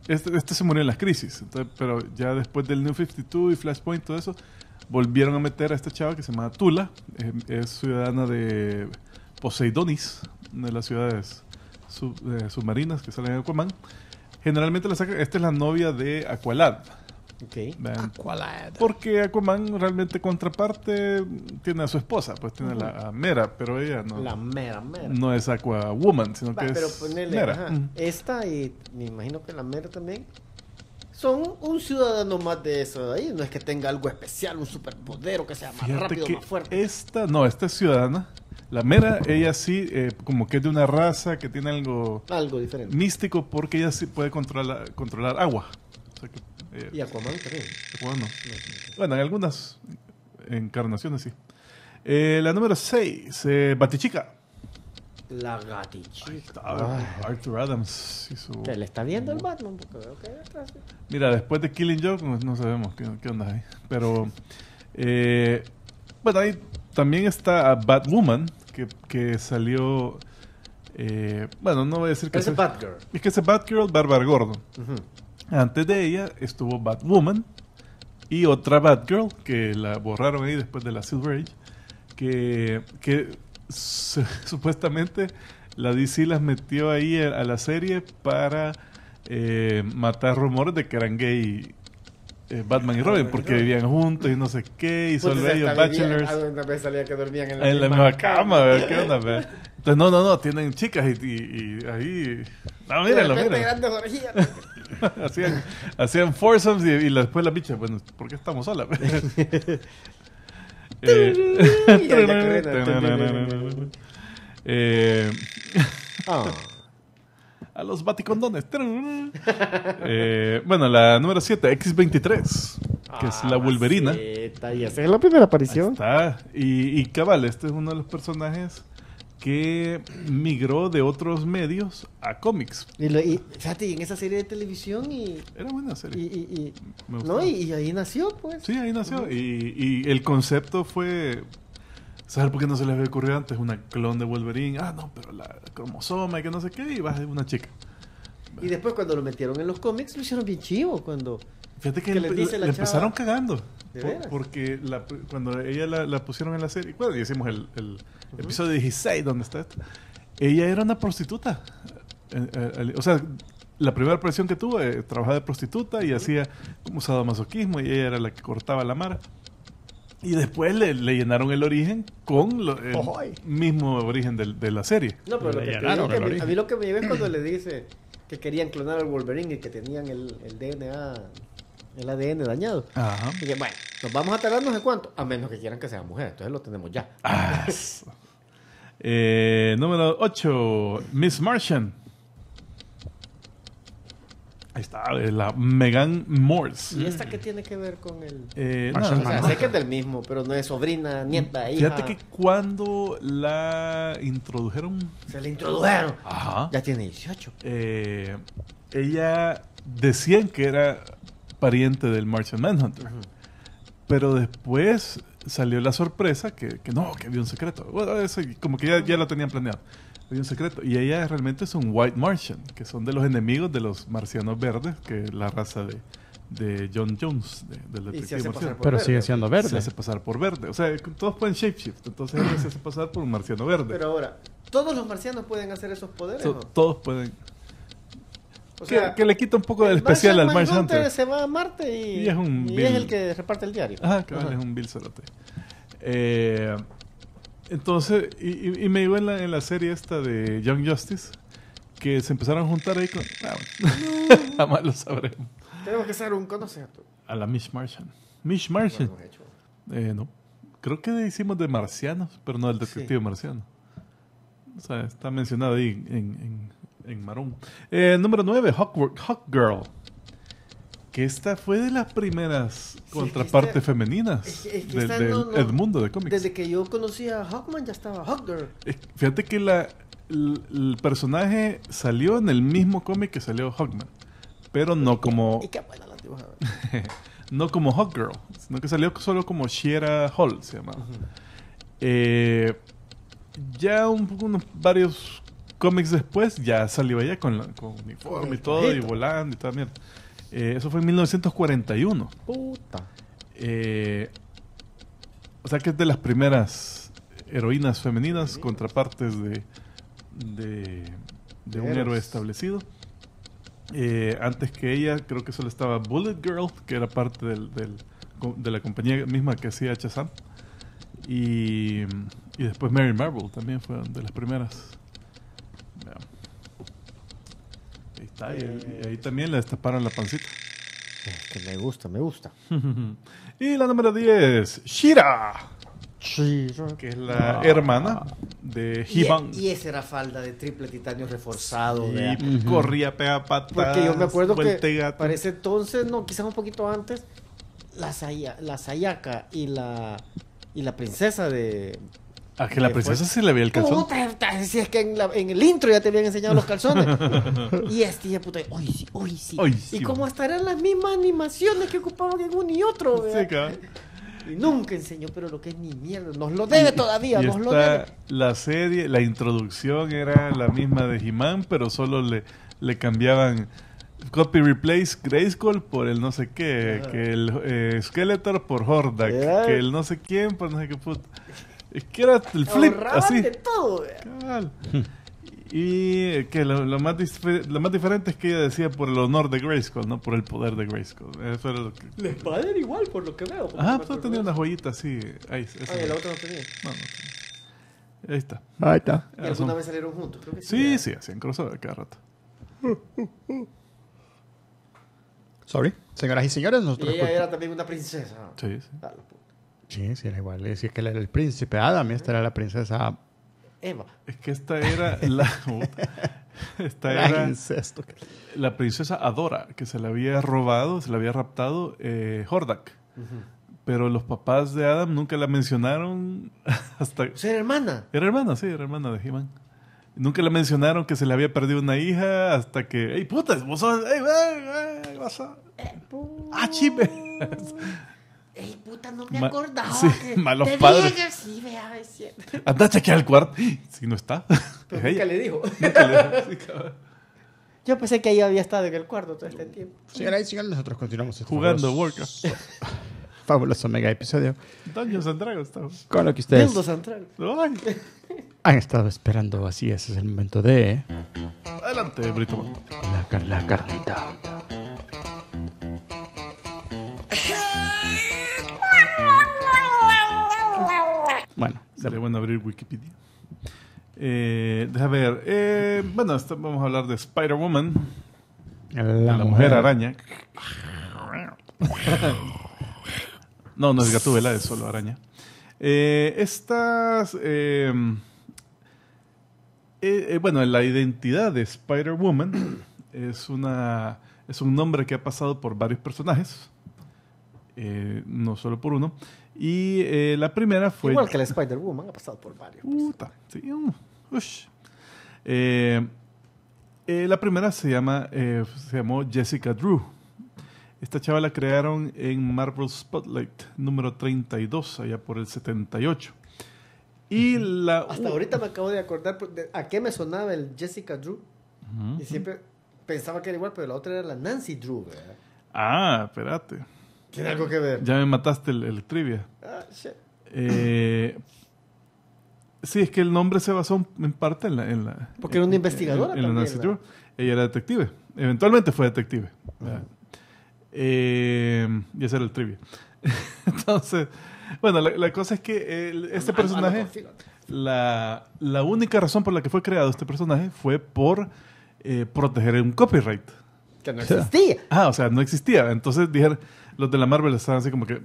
Este, este, se murió en las crisis, pero ya después del New 52 y Flashpoint, y todo eso, volvieron a meter a esta chava que se llama Tula. Em, es ciudadana de Poseidonis, de las ciudades eh, submarinas que salen en Aquaman. Generalmente la saca. Esta es la novia de Aqualad Okay. Aqualad. Ah, porque Aquaman realmente contraparte tiene a su esposa, pues tiene a la Mera, pero ella no. La Mera, Mera. No es Aquawoman, sino que es Mera. Esta y me imagino que la Mera también son un ciudadano más de eso de ahí. No es que tenga algo especial, un superpoder o que sea más rápido, más fuerte. Esta, no, esta es ciudadana. La mera, ella sí, eh, como que es de una raza que tiene algo, algo diferente. místico porque ella sí puede controlar, controlar agua. O sea que eh, y Aquaman también. Bueno, en algunas encarnaciones sí. Eh, la número 6, eh, Batichica. La gatichica. Ahí Arthur Adams hizo. le está viendo el Batman? que Mira, después de Killing Joke, no, sabemos qué, qué, onda ahí. Pero. Eh, bueno, ahí también está Batwoman, que, que salió. Eh, bueno, no voy a decir que es. Batgirl. Es que es Batgirl Bárbara Gordo. Uh antes de ella estuvo Batwoman y otra Batgirl, que la borraron ahí después de la Silver Age, que, que supuestamente la DC las metió ahí a, la serie para eh, matar rumores de que eran gay eh, Batman y Robin porque vivían juntos y no sé qué y son bachelors salía que dormían en la, misma, cama, entonces no no no tienen chicas y, ahí no mírenlo, mírenlo. hacían, hacían foursomes y, después la bicha, bueno, ¿por qué estamos solas? A los vaticondones. Eh, bueno, la número 7, X23, que es la ah, Wolverina. es la primera aparición. Y, y cabal, este es uno de los personajes que migró de otros medios a cómics. Y, fíjate, en esa serie de televisión y... Era buena serie. Y, no, y, ahí nació, pues. Sí, ahí nació. y, el concepto fue... ¿Sabes por qué no se les había ocurrido antes? Una clon de Wolverine. Ah, no, pero la cromosoma y que no sé qué. Y vas a una chica. Y después cuando lo metieron en los cómics lo hicieron bien chivo. Cuando... Fíjate que, le, empezaron cagando. porque cuando ella la, pusieron en la serie... Bueno, y hicimos el episodio 16, ¿dónde está. esto? Ella era una prostituta. Eh, eh, o sea, la primera presión que tuve, eh, trabajaba de prostituta y hacía como masoquismo y ella era la que cortaba la mara. Y después le, llenaron el origen con el mismo origen de, la serie. No, pero a, mí, lo que me llevé es cuando le dice que querían clonar al Wolverine y que tenían el, el DNA el ADN dañado. Ajá. bueno, nos vamos a tardar no sé cuánto, a menos que quieran que sea mujer, entonces lo tenemos ya. Ah, eh, número 8, Miss Martian. Ahí está, la Megan Morse. ¿Y esta qué tiene que ver con el.? no, eh, sé que es del mismo, pero no es sobrina, nieta, hija. Fíjate que cuando la introdujeron. Se la introdujeron. Ajá. Ya tiene 18. Eh, ella decían que era pariente del Martian Manhunter. Pero después salió la sorpresa que, no, que había un secreto. como que ya, lo tenían planeado. Había un secreto. Y ella realmente es un White Martian, que son de los enemigos de los marcianos verdes, que es la raza de, de John Jones, del detective Pero sigue siendo verde. Se hace pasar por verde. O sea, todos pueden shapeshift. Entonces ella se hace pasar por un marciano verde. Pero ahora, ¿todos los marcianos pueden hacer esos poderes? Todos pueden que, le quita un poco del especial al Martian Hunter, Se va a Marte y, es, el que reparte el diario. Ah, claro, es un Bill Cerote. Eh, entonces, y, me iba en la, en la serie esta de Young Justice, que se empezaron a juntar ahí con... Ah, más jamás lo sabremos. Tenemos que hacer un conocimiento. A la Mish Martian. Mish Martian. Creo que hicimos de marcianos, pero no del detective marciano. O sea, está mencionado ahí en en Marón. Eh, número 9, Hawkgirl. Que esta fue de las primeras contrapartes femeninas del, mundo de cómics. Desde que yo conocía a Hawkman ya estaba Hawkgirl. fíjate que la, el, personaje salió en el mismo cómic que salió Hawkman. Pero no como. qué buena la no como Hawkgirl, sino que salió solo como Shiera Hall, se llamaba. Eh, ya un, poco unos varios cómics después ya salió allá con, uniforme y todo, y volando y todo. Eh, eso fue en 1941. Puta. Eh, o sea que es de las primeras heroínas femeninas, contrapartes de, de, un héroe establecido. Eh, antes que ella, creo que solo estaba Bullet Girl, que era parte de la compañía misma que hacía Chazam. Y, y después Mary Marvel también fue de las primeras Ahí está, eh, y, ahí también le destaparon la pancita. que este, me gusta, me gusta. y la número 10, Shira. Shira. Que es la ah. hermana de he Y, e-, esa era falda de triple titanio reforzado. Pues, corría, pega Porque yo me acuerdo que parece entonces, no, quizás un poquito antes, la, la Sayaka y la, y la princesa de, a que la princesa sí le veía el calzón. Puta, si es que en, la, en, el intro ya te habían enseñado los calzones. y este de puta, hoy sí, hoy sí. y como eran las mismas animaciones que ocupaban en uno y otro, Sí, y nunca enseñó, pero lo que es ni mierda. Nos lo debe todavía, nos lo debe. La serie, la introducción era la misma de He-Man, pero solo le, le cambiaban copy replace Grayskull por el no sé qué, que el eh, Skeletor por Hordak, que el no sé quién por no sé qué puta. Es que era el flip, así. De todo, Y que lo, más lo, más diferente es que ella decía por el honor de Grayskull, no por el poder de Grayskull. Eso era lo que... Les dar igual, por lo que veo. ah pero pues, tenía una joyita así. Ahí, esa ah, la otra no tenía. No, Ahí está. Ahí está. Ah, ¿Y alguna vez salieron juntos? Creo que sí, sí, sí, hacían crossover cada rato. Sorry. Señoras y señores, nosotros... Y ella era también una princesa. Sí, sí. Ah, Sí, igual. Le decía que era el príncipe Adam y esta era la princesa Eva. Es que esta era la. esta era. La princesa Adora, que se la había robado, se la había raptado eh, Hordak. Pero los papás de Adam nunca la mencionaron hasta. era hermana. Era hermana, sí, era hermana de He-Man. Nunca le mencionaron que se le había perdido una hija hasta que. ¡Ey, puta! ¡Ey, ¡Vos sos! ¡Ey, ey, ey, eh, ¡Ah, Ey, puta, no me acordaba. Sí, malos te padres. Dije, sí, vea, es cierto. Anda a el cuarto. Si no está. ¿Qué le dijo. Yo pensé que ahí había estado en el cuarto todo este tiempo. Señor, y señores, nosotros continuamos este jugando Warcraft. Fabuloso mega episodio. Dungeons and estamos. Con lo que ustedes han estado esperando. Así Ese es el momento de. Adelante, Brito. La, la carnita. Bueno. Sería bueno abrir Wikipedia. Eh, deja ver. Eh, bueno, vamos a hablar de Spider-Woman. La, mujer, araña. no, no es Gatúbela, es solo araña. Eh, estas. Eh, bueno, la identidad de Spider-Woman es, una, es un nombre que ha pasado por varios personajes. no solo por uno. Y eh, la primera fue. Igual que la Spider-Woman, ha pasado por varios. Puta, sí, ush. Eh, eh, la primera se, llama, se llamó Jessica Drew. Esta chava la crearon en Marvel Spotlight número 32, allá por el 78. Y la. Hasta ahorita me acabo de acordar a qué me sonaba el Jessica Drew. Y siempre pensaba que era igual, pero la otra era la Nancy Drew, Ah, espérate. Tiene algo que ver. Ya me mataste el, trivia. Ah, shit. Eh, sí, es que el nombre se basó en parte en la. Porque era una investigadora. también, Ella era detective. Eventualmente fue detective. Ah. Eh, y ese era el trivia. Entonces, bueno, la, cosa es que ah, este ah, personaje. La, la, única razón por la que fue creado este personaje fue por eh, proteger un copyright. Que no existía. ah, o sea, no existía. Entonces dijeron los de la Marvel están así como que,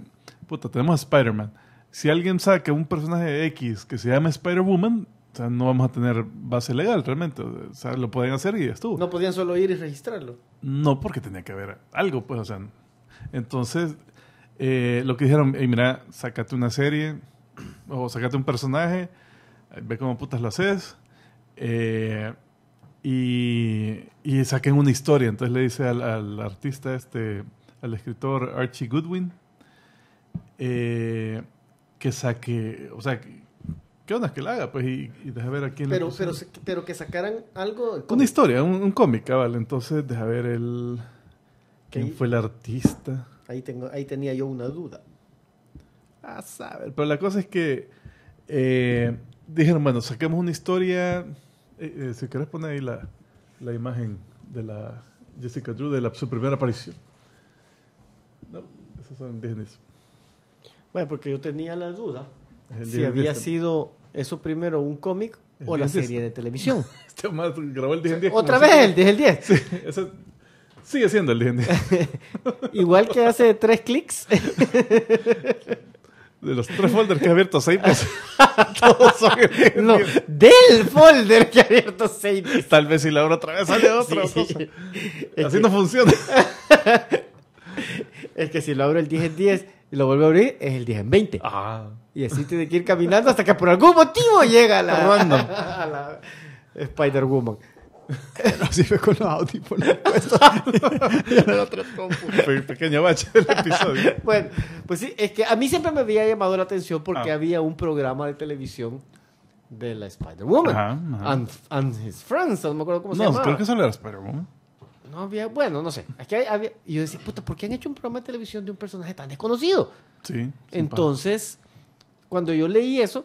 puta, tenemos a Spider-Man. Si alguien saca un personaje de X que se llama Spider-Woman, o sea, no vamos a tener base legal realmente. lo pueden hacer y estuvo. No podían solo ir y registrarlo. No, porque tenía que haber algo, pues, o sea. Entonces, eh, lo que dijeron, y mira, sácate una serie o sacate un personaje, ve cómo putas lo haces. Eh, y, y saquen una historia. Entonces le dice al, al artista este al escritor Archie Goodwin, eh, que saque, o sea, ¿qué onda que la haga? Pues y, deja ver a quién pero, pero, pero que sacaran algo. Una historia, un, cómic, ah, vale Entonces, deja ver el. ¿Quién fue el artista? Ahí, tengo, ahí tenía yo una duda. a saber. Pero la cosa es que. Eh, dijeron, bueno, saquemos una historia. Eh, eh si querés poner ahí la, la imagen de la Jessica Drew de la, su primera aparición. Esos son Disney. Bueno, porque yo tenía la duda si había sido eso primero un cómic o la serie de televisión. este más grabó el 10 10. Otra vez el 10 el 10. eso sigue siendo el 10 el 10. Igual que hace tres clics. De los tres folders que ha abierto seis todos son del folder que ha abierto 6 Tal vez si la abro otra vez sale otra cosa. Así no funciona es que si lo abro el 10 en 10 y lo vuelvo a abrir, es el 10 en 20. Ah. Y así tiene que ir caminando hasta que por algún motivo llega a la, a Spider-Woman. así fue con los audífonos El pequeño bache del episodio. Bueno, pues sí, es que a mí siempre me había llamado la atención porque ah. había un programa de televisión de la Spider-Woman. And, His Friends, no me acuerdo cómo se llamaba. No, creo que es era Spider-Woman bueno, no sé. y yo decía, puta, ¿por qué han hecho un programa de televisión de un personaje tan desconocido? Sí. Entonces, cuando yo leí eso,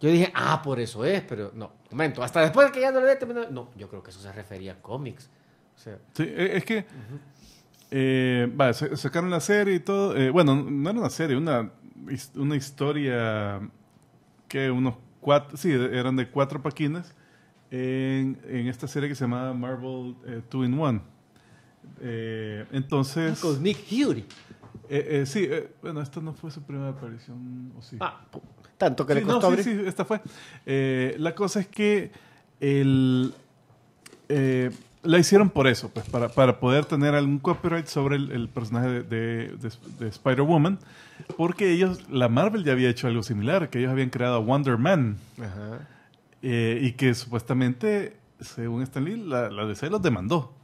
yo dije, ah, por eso es, pero no, momento, hasta después de que ya no lo había No, yo creo que eso se refería a cómics. sí, e, es que. Eh, sacaron la serie y todo. Eh, bueno, no era una serie, una, una historia que unos cuatro. Sí, e, eran de cuatro paquines en, esta serie que se llamaba Marvel 2 eh, Two in One. Eh, entonces. Ah, con Nick Fury. Eh, eh, sí, bueno, esta no fue su primera aparición, ah, tanto que le costó abrir? esta fue. la cosa es que el, la hicieron por eso, pues, para, poder tener algún copyright sobre el, personaje de, Spider-Woman, porque ellos, la Marvel ya había hecho algo similar, que ellos habían creado a Wonder Man. y que supuestamente, según Stan Lee, la, la DC los demandó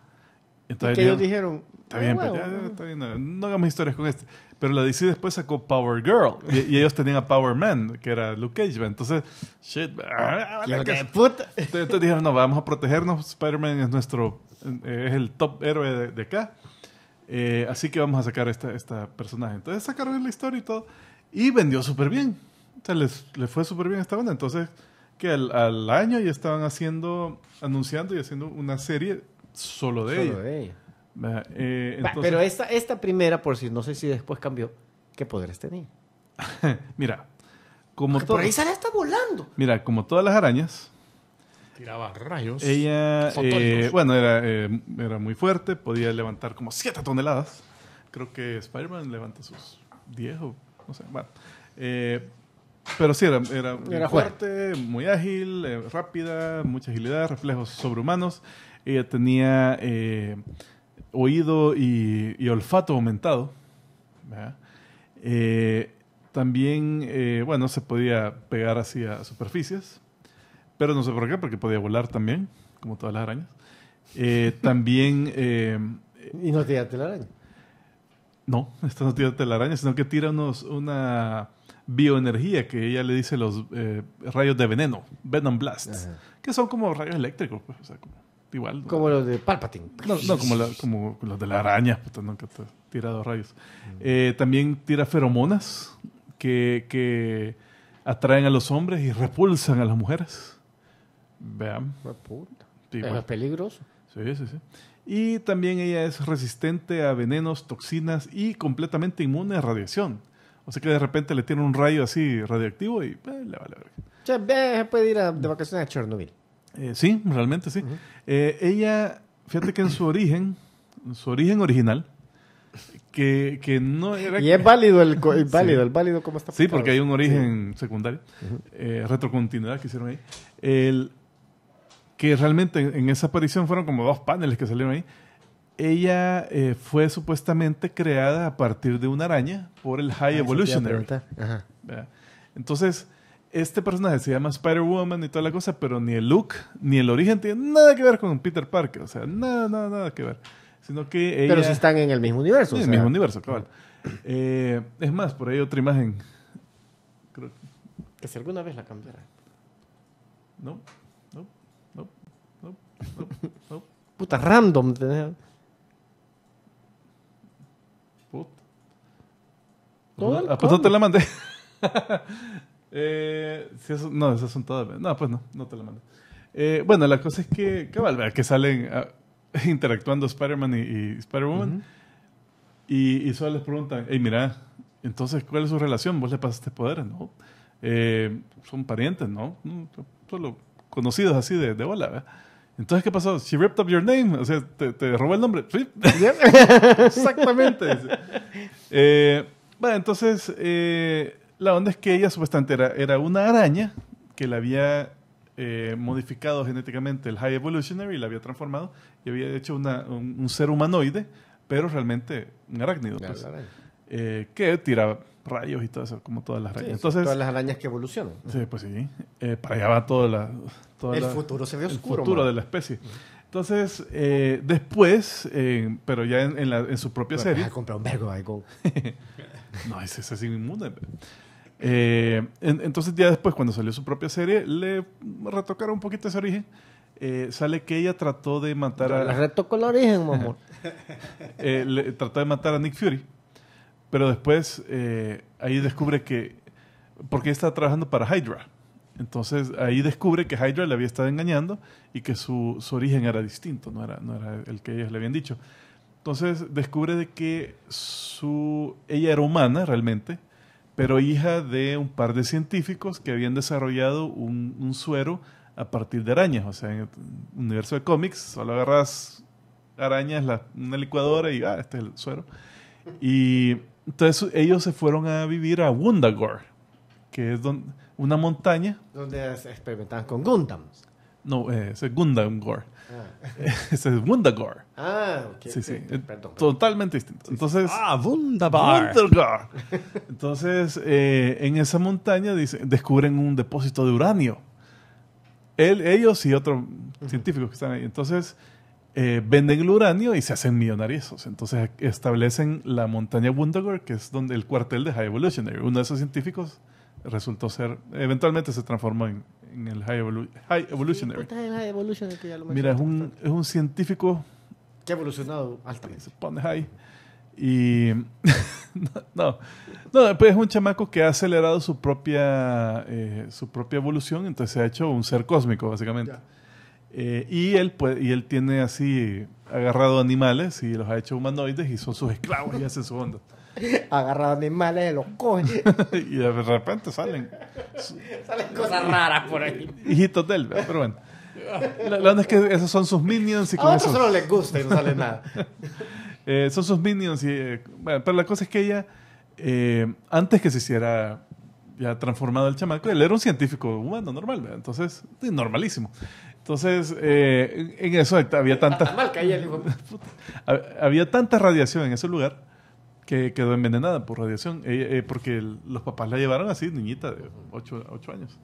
que ellos dijeron, no, hagamos historias con este. Pero la DC después sacó Power Girl y, ellos tenían a Power Man, que era Luke Cage. Entonces, shit, ah, ah, puta. Entonces, dijeron, no, vamos a protegernos. Spider-Man es nuestro, eh, es el top héroe de, acá. Eh, así que vamos a sacar esta, esta personaje. Entonces sacaron la historia y todo. Y vendió súper bien. O sea, les, fue súper bien esta banda. Entonces, que al, al, año ya estaban haciendo, anunciando y haciendo una serie solo de ella. Eh, pero esta, esta primera, por si no sé si después cambió, ¿qué poderes tenía? Mira, como Por ahí volando. Mira, como todas las arañas. Tiraba rayos. Ella, eh, bueno, eh, era, muy fuerte, podía levantar como 7 toneladas. Creo que Spider-Man levanta sus 10 o no sé. Bueno, pero sí, era, era, fuerte, muy ágil, rápida, mucha agilidad, reflejos sobrehumanos ella tenía eh, oído y, olfato aumentado. Eh, también, eh, bueno, se podía pegar hacia superficies, pero no sé por qué, porque podía volar también, como todas las arañas. Eh, también... Eh, ¿Y no tira telaraña? No, esta no tira telaraña, sino que tira unos, una bioenergía que ella le dice los rayos de veneno, Venom Blasts, que son como rayos eléctricos, pues, o sea, como igual. Como los de Palpatine. No, como, como los de la araña, puta, ¿no? tira dos rayos. Mm. Eh, también tira feromonas que, que, atraen a los hombres y repulsan a las mujeres. Vean. Es peligroso. Sí, sí, sí. Y también ella es resistente a venenos, toxinas y completamente inmune a radiación. O sea que de repente le tiene un rayo así radioactivo y eh, le vale. Se puede ir de vacaciones a Chernobyl. Eh, sí, realmente sí. Eh, ella, fíjate que en su origen, en su origen original, que, que no era... Y es válido el, válido, el válido como está. Sí, porque hay un origen secundario, eh, retrocontinuidad que hicieron ahí. El, que realmente en esa aparición fueron como dos paneles que salieron ahí. Ella fue supuestamente creada a partir de una araña por el High ah, Evolutionary. Ajá. Entonces, este personaje se llama Spider-Woman y toda la cosa, pero ni el look, ni el origen tiene nada que ver con Peter Parker. O sea, nada, nada, nada que ver. Sino que ella... Pero si están en el mismo universo. En el mismo universo, cabal. Eh, es más, por ahí otra imagen. Que si alguna vez la cambiara. No, no, no, no, no, no. Puta, random. Puta. No, la mandé. Eh, no, esas son todas. No, pues no, no te la mando. Eh, bueno, la cosa es que, cabal, que salen ah, interactuando Spider-Man y, y Spider-Woman. y, y, solo les preguntan, hey, mira, entonces, ¿cuál es su relación? ¿Vos le pasaste poderes? No. Eh, son parientes, ¿no? Mm, solo conocidos así de, de hola, ¿verdad? Entonces, ¿qué pasó? She ripped up your name. O sea, te, robó el nombre. Sí. Exactamente. Eh, bueno, entonces, eh, la onda es que ella supuestamente era, era una araña que la había eh, modificado genéticamente el High Evolutionary, la había transformado y había hecho una, un, ser humanoide, pero realmente un arácnido. Pues, eh, que tiraba rayos y todo eso, como todas las arañas. Entonces, todas las arañas que evolucionan. Sí, pues sí. Eh, para allá va toda la... el futuro se ve oscuro. El futuro de la especie. Entonces, después, pero ya en, su propia serie... no, ese, ese es inmune. Eh, entonces ya después, cuando salió su propia serie, le retocaron un poquito ese origen. Eh, sale que ella trató de matar a... Le retocó el origen, mi eh, le, trató de matar a Nick Fury. Pero después eh, ahí descubre que... Porque está trabajando para Hydra. Entonces ahí descubre que Hydra le había estado engañando y que su, su origen era distinto, no era, no era el que ellos le habían dicho. Entonces descubre de que su, ella era humana realmente, pero hija de un par de científicos que habían desarrollado un, suero a partir de arañas. O sea, en el universo de cómics, solo agarras arañas, la, una licuadora y ah, este es el suero. Y entonces ellos se fueron a vivir a Wundagore, que es donde, una montaña. Donde experimentaban con Gundams. No, eh, es ah. es Wundagor. Ah, eh, Sí, sí. Totalmente distinto. Entonces, ah, Wunderbar. Entonces, eh, en esa montaña descubren un depósito de uranio. Él, ellos y otros científicos que están ahí. Entonces, venden el uranio y se hacen millonarios. Entonces, establecen la montaña Wundagor, que es donde el cuartel de High Evolutionary. Uno de esos científicos resultó ser, eventualmente se transformó en en el High, Evolutionary. Mira, es un, es un científico. Que ha evolucionado altamente. Se pone high. Y. no, no, pues es un chamaco que ha acelerado su propia, eh, su propia evolución, entonces se ha hecho un ser cósmico, básicamente. Eh, y, él, pues, y él tiene así agarrado animales y los ha hecho humanoides y son sus esclavos y hacen su onda agarrado animales, de los coches y de repente salen. cosas raras por ahí. Hijitos él, pero bueno. La, la es que esos son sus minions y A otros solo les gusta y no sale nada. Eh, son sus minions y... Eh, bueno, pero la cosa es que ella, eh, antes que se hiciera ya transformado el chamaco, él era un científico humano normal, entonces, normalísimo. Entonces, en eso había tanta... había tanta radiación en ese lugar que quedó envenenada por radiación, eh, eh, porque los papás la llevaron así, niñita de 8, 8 años.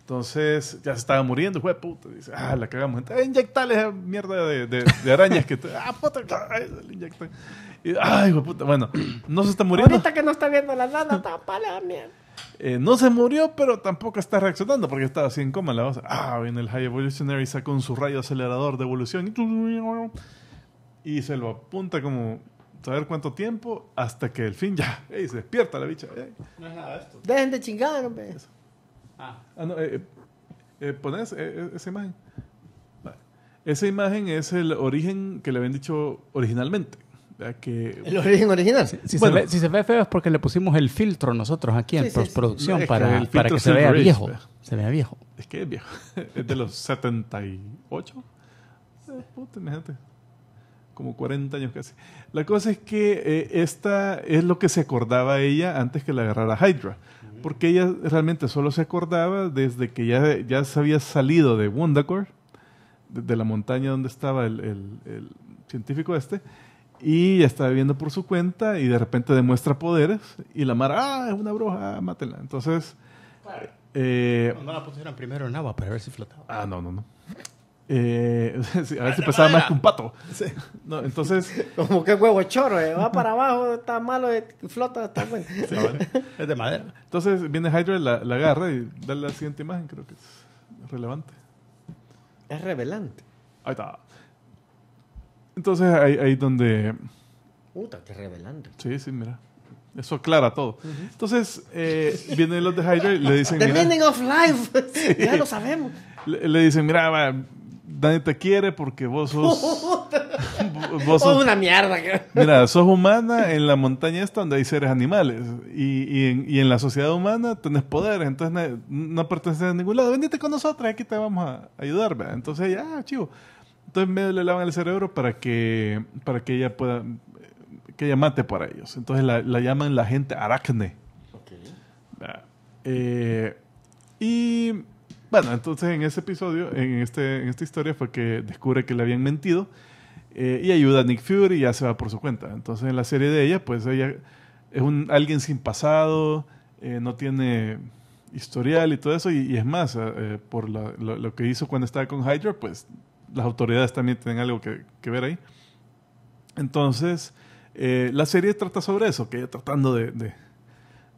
Entonces ya se estaba muriendo, fue puta. Dice, ah, la cagamos. Ah, inyectale esa mierda de, arañas que. Ah, puta, el le ay, hijo puta. Bueno, no se está muriendo. Ahorita que no está viendo la nada, la mierda. Eh, no se murió, pero tampoco está reaccionando porque estaba así en coma. La voz, Ah, viene el High Evolutionary, sacó un su rayo acelerador de evolución y se lo apunta como saber cuánto tiempo, hasta que el fin ya, se despierta la bicha. No es nada esto. Dejen de chingar, hombre. Ah, Ah, no, eh, eh, eh ponés, eh, esa imagen. Esa imagen es el origen que le habían dicho originalmente. Que, El origen original. Si, se ve, si se ve feo es porque le pusimos el filtro nosotros aquí en postproducción para, que se vea viejo. Se vea viejo. Es que es viejo. es de los 78. ¡Puta, puta, imagínate como 40 años casi. La cosa es que eh, esta es lo que se acordaba ella antes que la agarrara Hydra, porque ella realmente solo se acordaba desde que ya, ya se había salido de Wundacore de, la montaña donde estaba el, científico este, y ya estaba viviendo por su cuenta y de repente demuestra poderes y la Mara, ah, es una bruja, mátela. Entonces... Eh, la pusieron primero en agua para ver si flotaba. Ah, no, no, no. Eh, a veces si pesaba más que un pato. Sí. No, entonces. Como que huevo choro, eh. va para abajo, está malo, eh, flota, está bueno. Sí, vale. Es de madera. Entonces viene Hydra, la, la, agarra y da la siguiente imagen, creo que es relevante. Es revelante. Ahí está. Entonces ahí, ahí donde. Puta, qué revelante. Sí, sí, mira. Eso aclara todo. Entonces, eh, vienen los de Hydra y le dicen. The meaning of life. Ya lo sabemos. Le, dicen, mira, va nadie te quiere porque vos sos. vos oh, una mierda. mira, sos humana en la montaña esta donde hay seres animales. Y, y, en, la sociedad humana tenés poder Entonces no, perteneces a ningún lado. Venite con nosotros, aquí te vamos a ayudar. ¿verdad? Entonces ya, ah, chivo. Entonces medio le lavan el cerebro para que, para que ella pueda. que ella mate para ellos. Entonces la, llaman la gente aracne. Okay. Eh, y bueno, entonces en ese episodio, en, este, en esta historia, fue que descubre que le habían mentido eh, y ayuda a Nick Fury y ya se va por su cuenta. Entonces en la serie de ella, pues ella es un, alguien sin pasado, eh, no tiene historial y todo eso, y, es más, eh, por lo, que hizo cuando estaba con Hydra, pues las autoridades también tienen algo que, ver ahí. Entonces, la serie trata sobre eso, que ella tratando de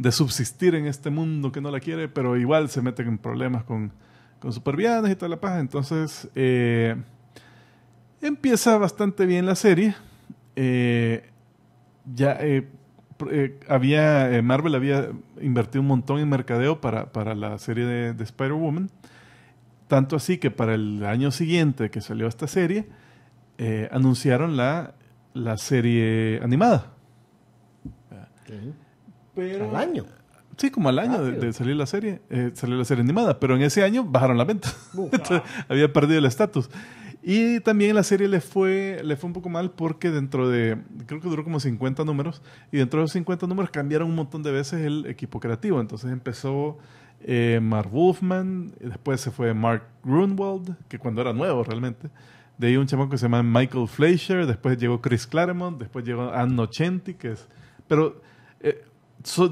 de subsistir en este mundo que no la quiere, pero igual se meten en problemas con, con y toda la paja. Entonces, eh, empieza bastante bien la serie. Eh, ya eh, había, Marvel había invertido un montón en mercadeo para, la serie de, Spider-Woman. Tanto así que para el año siguiente que salió esta serie, anunciaron la, la serie animada. Pero, al año. Sí, como al año de, salir la serie, eh, salió la serie animada, pero en ese año bajaron la venta. había perdido el estatus. Y también la serie le fue, le fue un poco mal porque dentro de, creo que duró como 50 números, y dentro de esos 50 números cambiaron un montón de veces el equipo creativo. Entonces empezó eh, Mark Wolfman, después se fue Mark Grunwald, que cuando era nuevo realmente. De ahí un chamaco que se llama Michael Fleischer, después llegó Chris Claremont, después llegó Ann Nocenti, que es... Pero eh,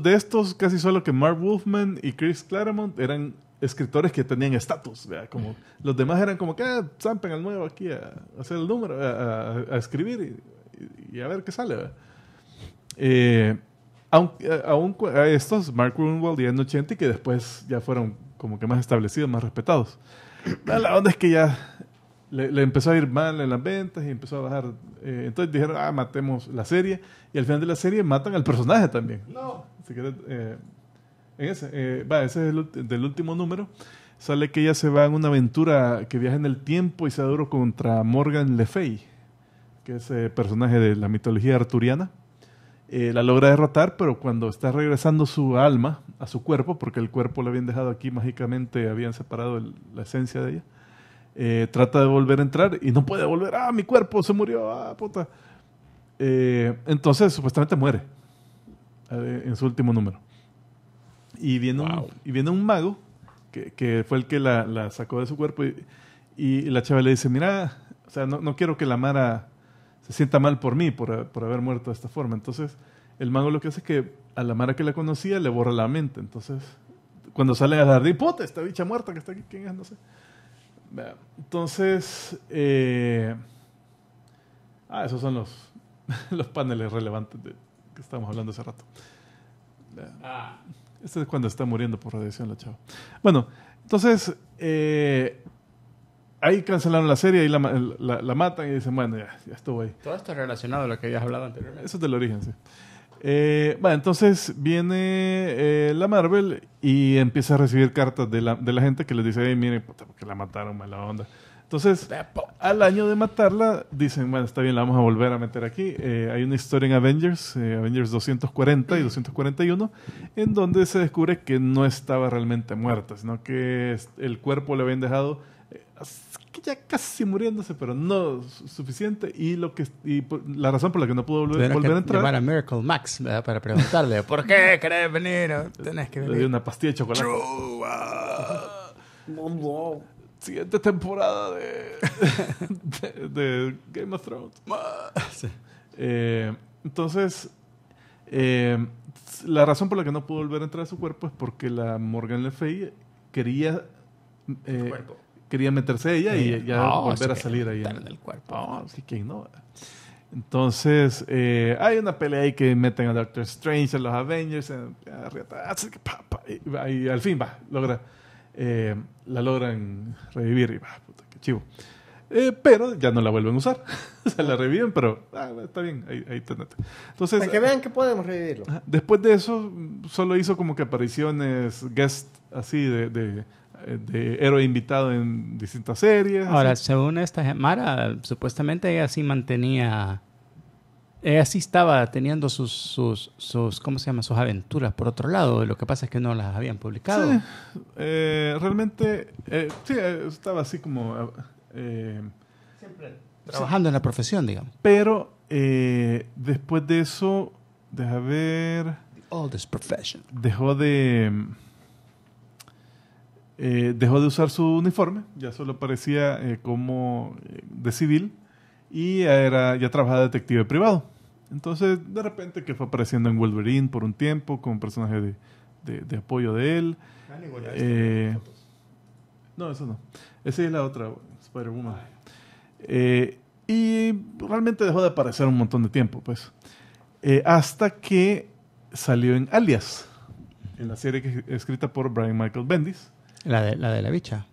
de estos casi solo que Mark Wolfman y Chris Claremont eran escritores que tenían estatus, como los demás eran como que ah, zampen al nuevo aquí a, hacer el número, a, escribir y, a ver qué sale. ¿verdad? Eh, aún eh, a, estos, Mark Grunwald y Ed y que después ya fueron como que más establecidos, más respetados. La onda es que ya le, empezó a ir mal en las ventas y empezó a bajar. Eh, entonces dijeron, ah, matemos la serie. Y al final de la serie matan al personaje también. No. Eh, ese, eh, va, ese es del último número. Sale que ella se va en una aventura que viaja en el tiempo y se adoro contra Morgan Le Fay, que es personaje de la mitología arturiana. la logra derrotar, pero cuando está regresando su alma a su cuerpo, porque el cuerpo lo habían dejado aquí mágicamente, habían separado la esencia de ella, eh, trata de volver a entrar y no puede volver. Ah, mi cuerpo se murió, ah, puta. Eh, entonces, supuestamente muere eh, en su último número. Y viene, un, y viene un mago que, que fue el que la, sacó de su cuerpo y, la chava le dice, mira, o sea, no, no, quiero que la Mara se sienta mal por mí, por, por haber muerto de esta forma. Entonces, el mago lo que hace es que a la Mara que la conocía le borra la mente. Entonces, cuando sale a la puta, esta bicha muerta que está aquí, ¿quién es? No sé. Entonces, eh, ah, esos son los, los paneles relevantes de, que estábamos hablando hace rato. Ah. Este es cuando está muriendo por radiación la chava. Bueno, entonces, eh, ahí cancelaron la serie, ahí la, la, la matan y dicen, bueno, ya, ya estuvo ahí. Todo esto es relacionado a lo que habías hablado anteriormente. Eso es del origen, sí bueno, eh, entonces viene eh, la Marvel y empieza a recibir cartas de la, gente que les dice, hey, miren, puta, porque la mataron, mala onda. Entonces, al año de matarla, dicen, bueno, está bien, la vamos a volver a meter aquí. Eh, hay una historia en Avengers, Avengers 240 y 241, en donde se descubre que no estaba realmente muerta, sino que el cuerpo le habían dejado que ya casi muriéndose, pero no suficiente. Y lo que la razón por la que no pudo volver, a entrar. a Miracle Max para preguntarle: ¿Por qué querés venir? Tenés que Le dio una pastilla de chocolate. Siguiente temporada de, Game of Thrones. Eh, entonces, eh, la razón por la que no pudo volver a entrar a su cuerpo es porque la Morgan Le Fay quería. Eh, quería meterse ella y eh, ya volver a salir ahí. En, el cuerpo. no. Entonces, eh, hay una pelea ahí que meten a Doctor Strange, a los Avengers, y, al fin va, logra, eh, la logran revivir y va, puta, qué chivo. pero ya no la vuelven a usar. se la reviven, pero ah, está bien, ahí, Entonces, Para que vean que podemos revivirlo. Después de eso, solo hizo como que apariciones guest así de eh, de héroe invitado en distintas series. Ahora, según esta Mara, supuestamente ella sí mantenía, ella sí estaba teniendo sus, sus, sus, ¿cómo se llama? Sus aventuras por otro lado. Lo que pasa es que no las habían publicado. Sí, eh, realmente, eh, sí, estaba así como... Siempre. Trabajando en la profesión, digamos. Pero después de eso, deja ver... this profession. Dejó de eh, dejó de usar su uniforme, ya solo aparecía eh, como eh, de civil y ya, era, ya trabajaba de detective privado. Entonces, de repente que fue apareciendo en Wolverine por un tiempo, como personaje de, de, apoyo de él. Ah, no, eso no. Esa es la otra, Spider-Woman. Ah, y realmente dejó de aparecer un montón de tiempo, pues. hasta que salió en Alias, en la serie escrita por Brian Michael Bendis, la de la, de bicha.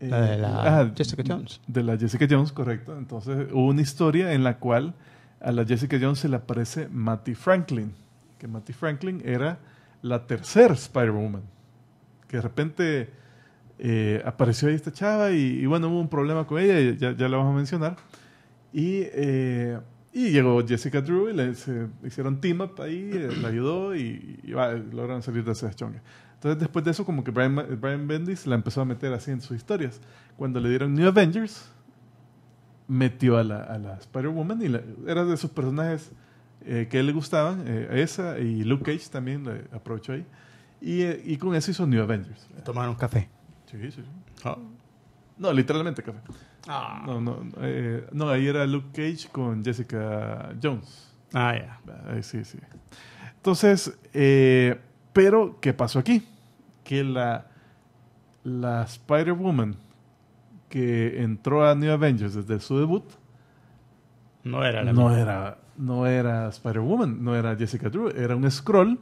la de la eh, ah, Jessica Jones. De la Jessica Jones, correcto. Entonces hubo una historia en la cual a la Jessica Jones se le aparece Matty Franklin. Que Matty Franklin era la tercera Spider-Woman. Que de repente eh, apareció ahí esta chava y, bueno, hubo un problema con ella, y ya, la vamos a mencionar. Y, eh, llegó Jessica Drew y le hicieron team up ahí, la ayudó y, lograron salir de esa chonga. Entonces después de eso como que Brian, Bendis la empezó a meter así en sus historias. Cuando le dieron New Avengers, metió a la, Spider-Woman y era de sus personajes eh, que le gustaban, eh, esa y Luke Cage también le aprovechó ahí. Eh, y, con eso hizo New Avengers. ¿Tomaron café? Sí, sí, sí. Ah. No, literalmente café. Ah. Eh, no, ahí era Luke Cage con Jessica Jones. Ah, ya. Ah, sí, sí. Entonces, eh, pero, ¿qué pasó aquí? Que la, la Spider-Woman que entró a New Avengers desde su debut no era la no era no era Spider-Woman, no era Jessica Drew, era un scroll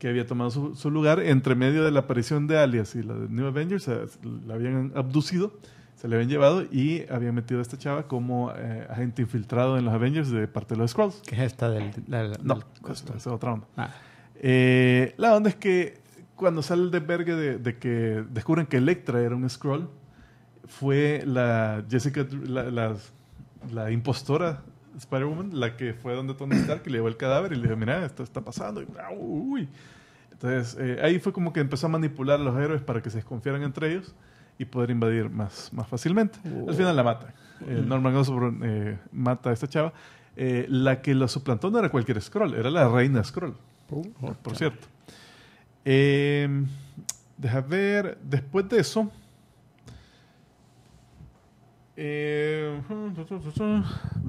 que había tomado su, lugar entre medio de la aparición de Alias y la de New Avengers, la habían abducido, se la habían llevado y habían metido a esta chava como eh, agente infiltrado en los Avengers de parte de los Scrolls. ¿Qué es esta del, no, otra onda. Ah. Eh, la onda es que cuando sale el desvergue de, que descubren que Electra era un scroll, fue la Jessica, la, la, impostora Spider-Woman, la que fue donde Tony Stark y le llevó el cadáver y le dijo, mira, esto está pasando. Entonces, eh, ahí fue como que empezó a manipular a los héroes para que se desconfiaran entre ellos y poder invadir más, más fácilmente. Al final la mata. el eh, Norman Osborn mata a esta chava. la que la suplantó no era cualquier scroll, era la reina scroll. Oh, por cierto. Em, deja ver, después de eso... Em,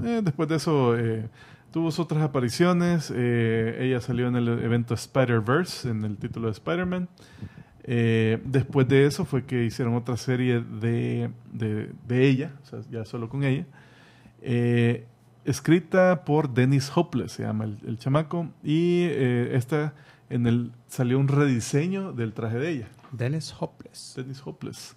eh, después de eso, eh, tuvo otras apariciones. Eh, ella salió en el evento Spider-Verse, en el título de Spider-Man. después de eso fue que hicieron otra serie de, ella, ya solo con ella escrita por Dennis Hopeless, se llama el, chamaco, y eh, esta en el salió un rediseño del traje de ella. Dennis Hopeless. Dennis Hopeless.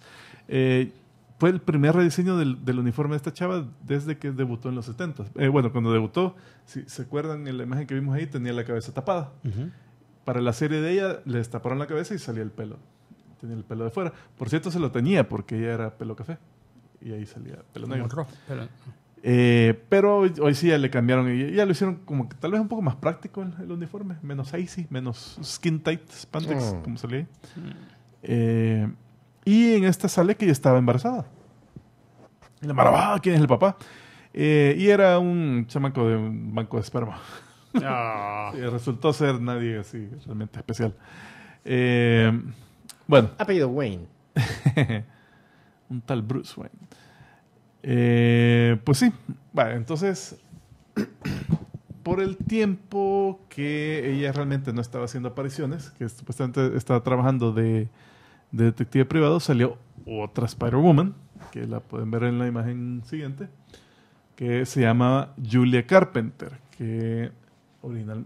Eh, fue el primer rediseño del, uniforme de esta chava desde que debutó en los 70. Eh, bueno, cuando debutó, si se acuerdan en la imagen que vimos ahí, tenía la cabeza tapada. Para la serie de ella, le taparon la cabeza y salía el pelo. Tenía el pelo de fuera. Por cierto, se lo tenía porque ella era pelo café. Y ahí salía pelo negro. Eh, pero hoy, sí ya le cambiaron y ya lo hicieron como que tal vez un poco más práctico el, uniforme, menos icy, menos skin tight spandex, mm. como se eh, y en esta sale que ya estaba embarazada. Y la maravilla, ¿quién es el papá? Eh, y era un chamaco de un banco de esperma. y ah. resultó ser nadie así realmente especial. bueno. Apellido Wayne. un tal Bruce Wayne. Eh, pues sí, vale, entonces, por el tiempo que ella realmente no estaba haciendo apariciones, que supuestamente estaba trabajando de, detective privado, salió otra Spider-Woman, que la pueden ver en la imagen siguiente, que se llama Julia Carpenter, que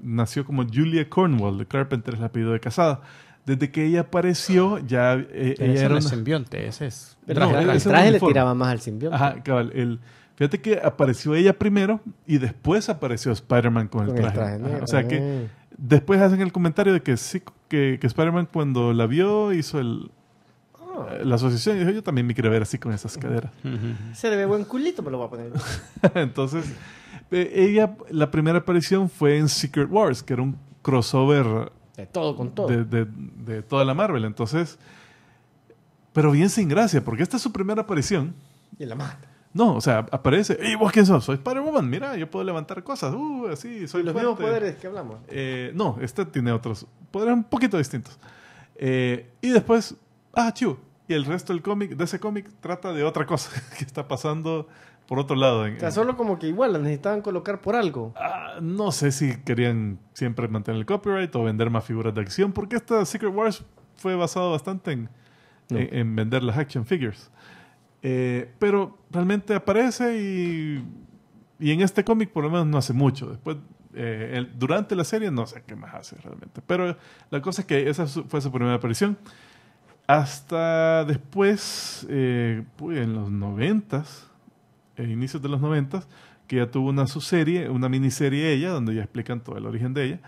nació como Julia Cornwall, de Carpenter es la apellido de casada. Desde que ella apareció, ya eh, era un simbionte, ese es. el, traje le tiraba más al simbionte. Ajá, cabal. fíjate que apareció ella primero y después apareció Spider-Man con, el traje. o sea que después hacen el comentario de que sí, que, Spider-Man cuando la vio hizo el, ah. la asociación y dijo, yo también me quiero ver así con esas caderas. Se le ve buen culito, me lo voy a poner. Entonces, eh, ella, la primera aparición fue en Secret Wars, que era un crossover de todo con todo. De, toda la Marvel. Entonces, pero bien sin gracia, porque esta es su primera aparición. Y la mata. No, o sea, aparece, ¿y vos quién sos? Soy Spider-Woman, mira, yo puedo levantar cosas, uh, así, soy los mismos poderes que hablamos? Eh, no, este tiene otros poderes un poquito distintos. Eh, y después, ah, chiu, y el resto del cómic, de ese cómic, trata de otra cosa que está pasando por otro lado. En, o sea, solo como que igual la necesitaban colocar por algo. Ah, no sé si querían siempre mantener el copyright o vender más figuras de acción, porque esta Secret Wars fue basado bastante eh, en, vender las action figures. Eh, pero realmente aparece y, en este cómic por lo menos no hace mucho. Después, eh, durante la serie no sé qué más hace realmente. Pero la cosa es que esa fue su primera aparición. Hasta después, en los noventas, inicios de los noventas, que ya tuvo una serie una miniserie ella, donde ya explican todo el origen de ella.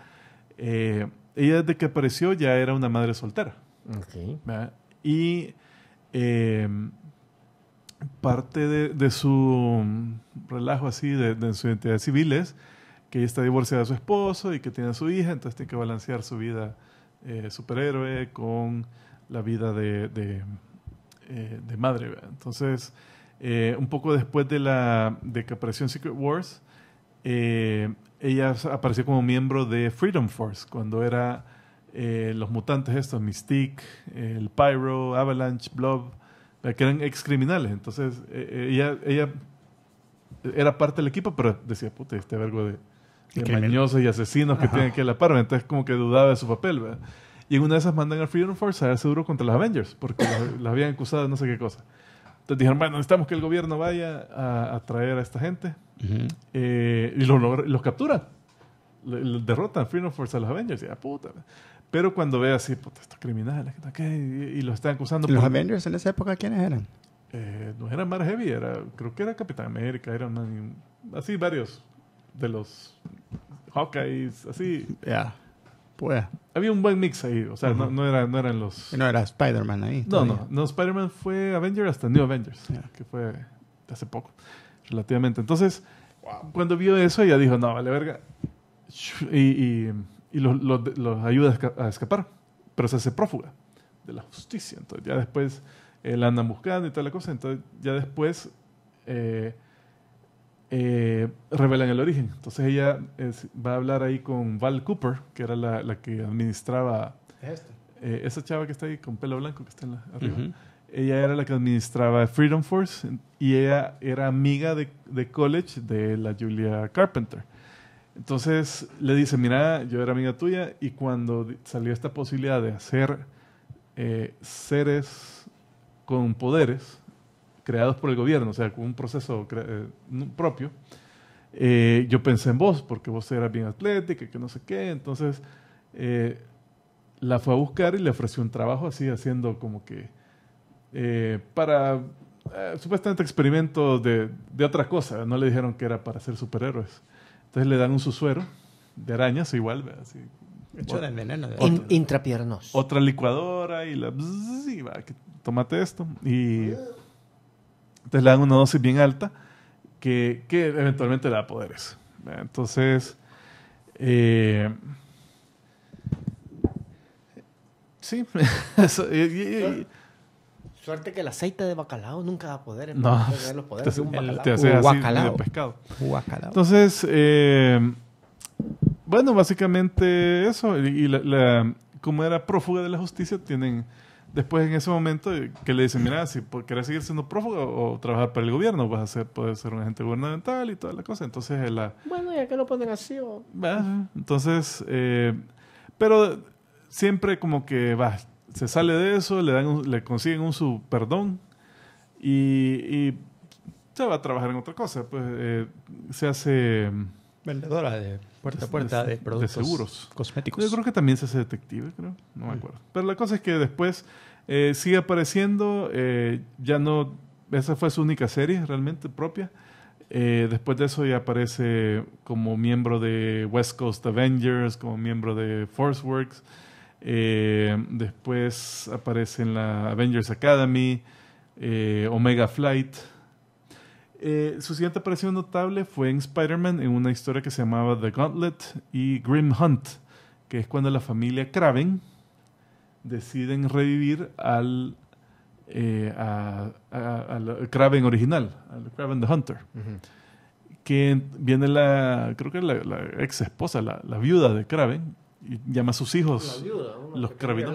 Eh, ella desde que apareció ya era una madre soltera. Y em, parte de, su relajo así, de, su identidad civil es que ella está divorciada de su esposo y que tiene a su hija, entonces tiene que balancear su vida eh, superhéroe con la vida de, de eh, madre. Entonces eh, un poco después de, la, de que apareció Secret Wars, eh, ella apareció como miembro de Freedom Force, cuando era eh, los mutantes estos, Mystique, el Pyro, Avalanche, Blob, que eran ex criminales. Entonces ella, ella era parte del equipo, pero decía, puta, este vergo de, de mañosos y asesinos que tienen que la par, entonces como que dudaba de su papel, Y en una de esas mandan a Freedom Force a darse duro contra los Avengers, porque la habían acusado de no sé qué cosa. Entonces dijeron, bueno, necesitamos que el gobierno vaya a, a traer a esta gente. Eh, y los, los, capturan. Los derrotan, Freedom Force a los Avengers. Y puta. Pero cuando ve así, puta, estos criminales, y, los están acusando. ¿Los Avengers en esa época quiénes eran? Eh, no eran Mar heavy, era, creo que era Capitán América, eran así varios de los Hawkeyes, así. Pues. Había un buen mix ahí, o sea, no, era, no eran los... No era Spider-Man ahí. No, no, no, Spider-Man fue Avengers hasta New Avengers, que fue hace poco, relativamente. Entonces, cuando vio eso, ella dijo, no, vale verga, y, y, los, ayuda a escapar, pero se hace prófuga de la justicia. Entonces, ya después él eh, la andan buscando y tal la cosa, entonces ya después... Eh, eh, revelan el origen. Entonces ella va a hablar ahí con Val Cooper, que era la, que administraba... Esta. Eh, esa chava que está ahí con pelo blanco, que está en la, arriba. Ella era la que administraba Freedom Force y ella era amiga de, college de la Julia Carpenter. Entonces le dice, mira, yo era amiga tuya y cuando salió esta posibilidad de hacer eh, seres con poderes, creados por el gobierno, o sea, con un proceso eh, propio, eh, yo pensé en vos, porque vos eras bien atlética, que no sé qué, entonces eh, la fue a buscar y le ofreció un trabajo así, haciendo como que para supuestamente experimentos de, de cosa. no le dijeron que era para ser superhéroes. Entonces le dan un susuero de arañas, igual, así, Hecho de veneno. intrapiernos. Otra licuadora y la... va, que, tómate esto. Y entonces le dan una dosis bien alta que, que eventualmente le da poderes. Entonces, eh, sí, Suerte que el aceite de bacalao nunca da poder. En un bacalao. de pescado. Entonces, eh, bueno, básicamente eso. Y la, como era prófuga de la justicia, tienen después en ese momento eh, que le dicen, mira, si querés seguir siendo prófugo o trabajar para el gobierno, vas a ser, puedes ser un agente gubernamental y toda la cosa. Entonces, eh, la... Bueno, ya que lo ponen así o... Entonces, eh, pero siempre como que va, se sale de eso, le, dan le consiguen un su perdón y, se va a trabajar en otra cosa. Pues se hace... Vendedora de Puerta a puerta de, productos. seguros. Cosméticos. Yo creo que también se hace detective, creo. No me mm. acuerdo. Pero la cosa es que después eh, sigue apareciendo. Eh, ya no. Esa fue su única serie realmente propia. Eh, después de eso ya aparece como miembro de West Coast Avengers, como miembro de Force Works. después aparece en la Avengers Academy, Omega Flight. Eh, su siguiente aparición notable fue en Spider-Man en una historia que se llamaba The Gauntlet y Grim Hunt, que es cuando la familia Kraven deciden revivir al eh, Kraven original, al Kraven the Hunter. Que viene la, creo que la, ex esposa, la, viuda de Kraven, y llama a sus hijos los Kravinos.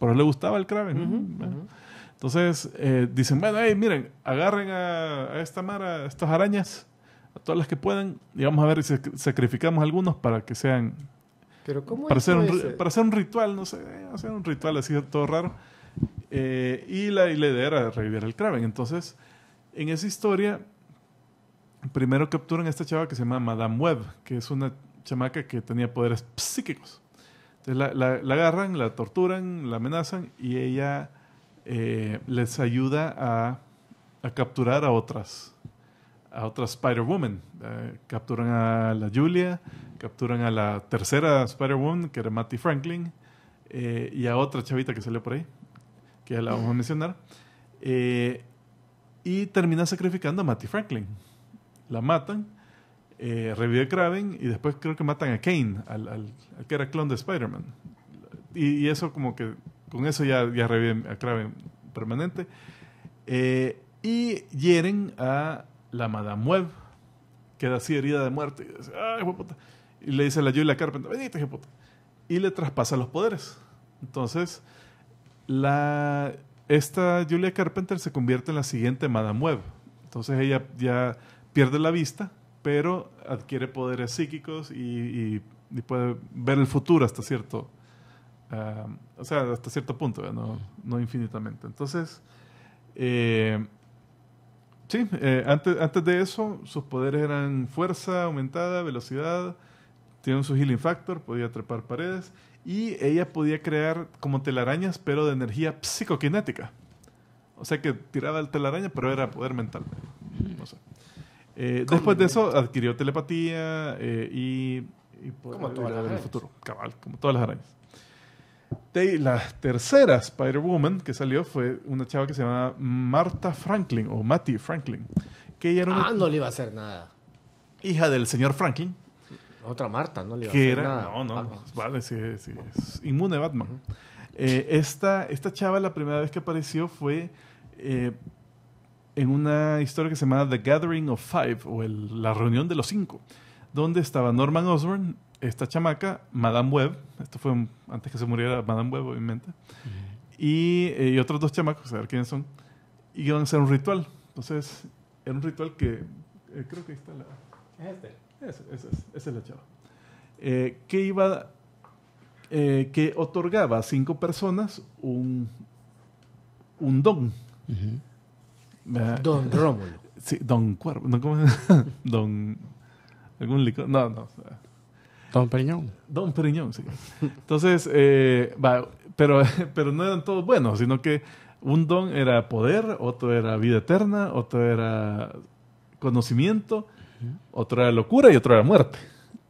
Por, le gustaba el Kraven. Entonces eh, dicen, bueno, hey, miren, agarren a, esta mara, a estas arañas, a todas las que puedan, y vamos a ver si sacrificamos algunos para que sean... ¿Pero cómo para, hacer un, para hacer un ritual, no sé, hacer un ritual así todo raro. Eh, y, la, y idea era revivir el Kraven. Entonces, en esa historia, primero capturan a esta chava que se llama Madame Webb, que es una chamaca que tenía poderes psíquicos. Entonces la, la agarran, la torturan, la amenazan y ella eh, les ayuda a, capturar a otras, a otras Spider-Woman. Eh, capturan a la Julia, capturan a la tercera Spider-Woman, que era Matty Franklin, eh, y a otra chavita que salió por ahí, que ya la vamos a mencionar. y termina sacrificando a Matty Franklin. La matan, revive Kraven y después creo que matan a Kane, al, que era clon de Spider-Man. y eso como que con eso ya, ya reviven a Kraven permanente. Eh, y hieren a la Madame Web. Queda así herida de muerte. Y, le dice a la Julia Carpenter, venite, puta. Y le traspasa los poderes. Entonces, la, esta Julia Carpenter se convierte en la siguiente Madame Web. Entonces ella ya pierde la vista, pero adquiere poderes psíquicos y, y puede ver el futuro hasta cierto o sea, hasta cierto punto, ¿eh? no, no infinitamente. Entonces, eh, sí, eh, antes, antes de eso, sus poderes eran fuerza aumentada, velocidad, un su healing factor, podía trepar paredes y ella podía crear como telarañas, pero de energía psicoquinética. O sea que tiraba el telaraña, pero era poder mental. después de eso adquirió telepatía y, poder futuro. Cabal, como todas las arañas la tercera Spider-Woman que salió fue una chava que se llama Marta Franklin o Matty Franklin. Que ah, no le iba a hacer nada. Hija del señor Franklin. Otra Marta, no le iba a hacer nada. No, no, pues, vale, sí, sí, es inmune Batman. Eh, esta, chava la primera vez que apareció fue eh, en una historia que se llama The Gathering of Five o La Reunión de los Cinco, donde estaba Norman Osborn, esta chamaca, Madame Webb, esto fue antes que se muriera Madame Webb, obviamente, y, eh, y, otros dos chamacos, a ver quiénes son, y iban a hacer un ritual. Entonces, era un ritual que eh, creo que ahí está la. este. Esa, esa, es, esa es la chava. Eh, que iba. que otorgaba a cinco personas un, un don. Ah. don Rómulo. Sí, Don Cuervo. No, don. ¿Algún licor? No, no. Don Periñón. Don Periñón, sí. Entonces, eh, va, pero, pero no eran todos buenos, sino que un don era poder, otro era vida eterna, otro era conocimiento, otro era locura y otro era muerte.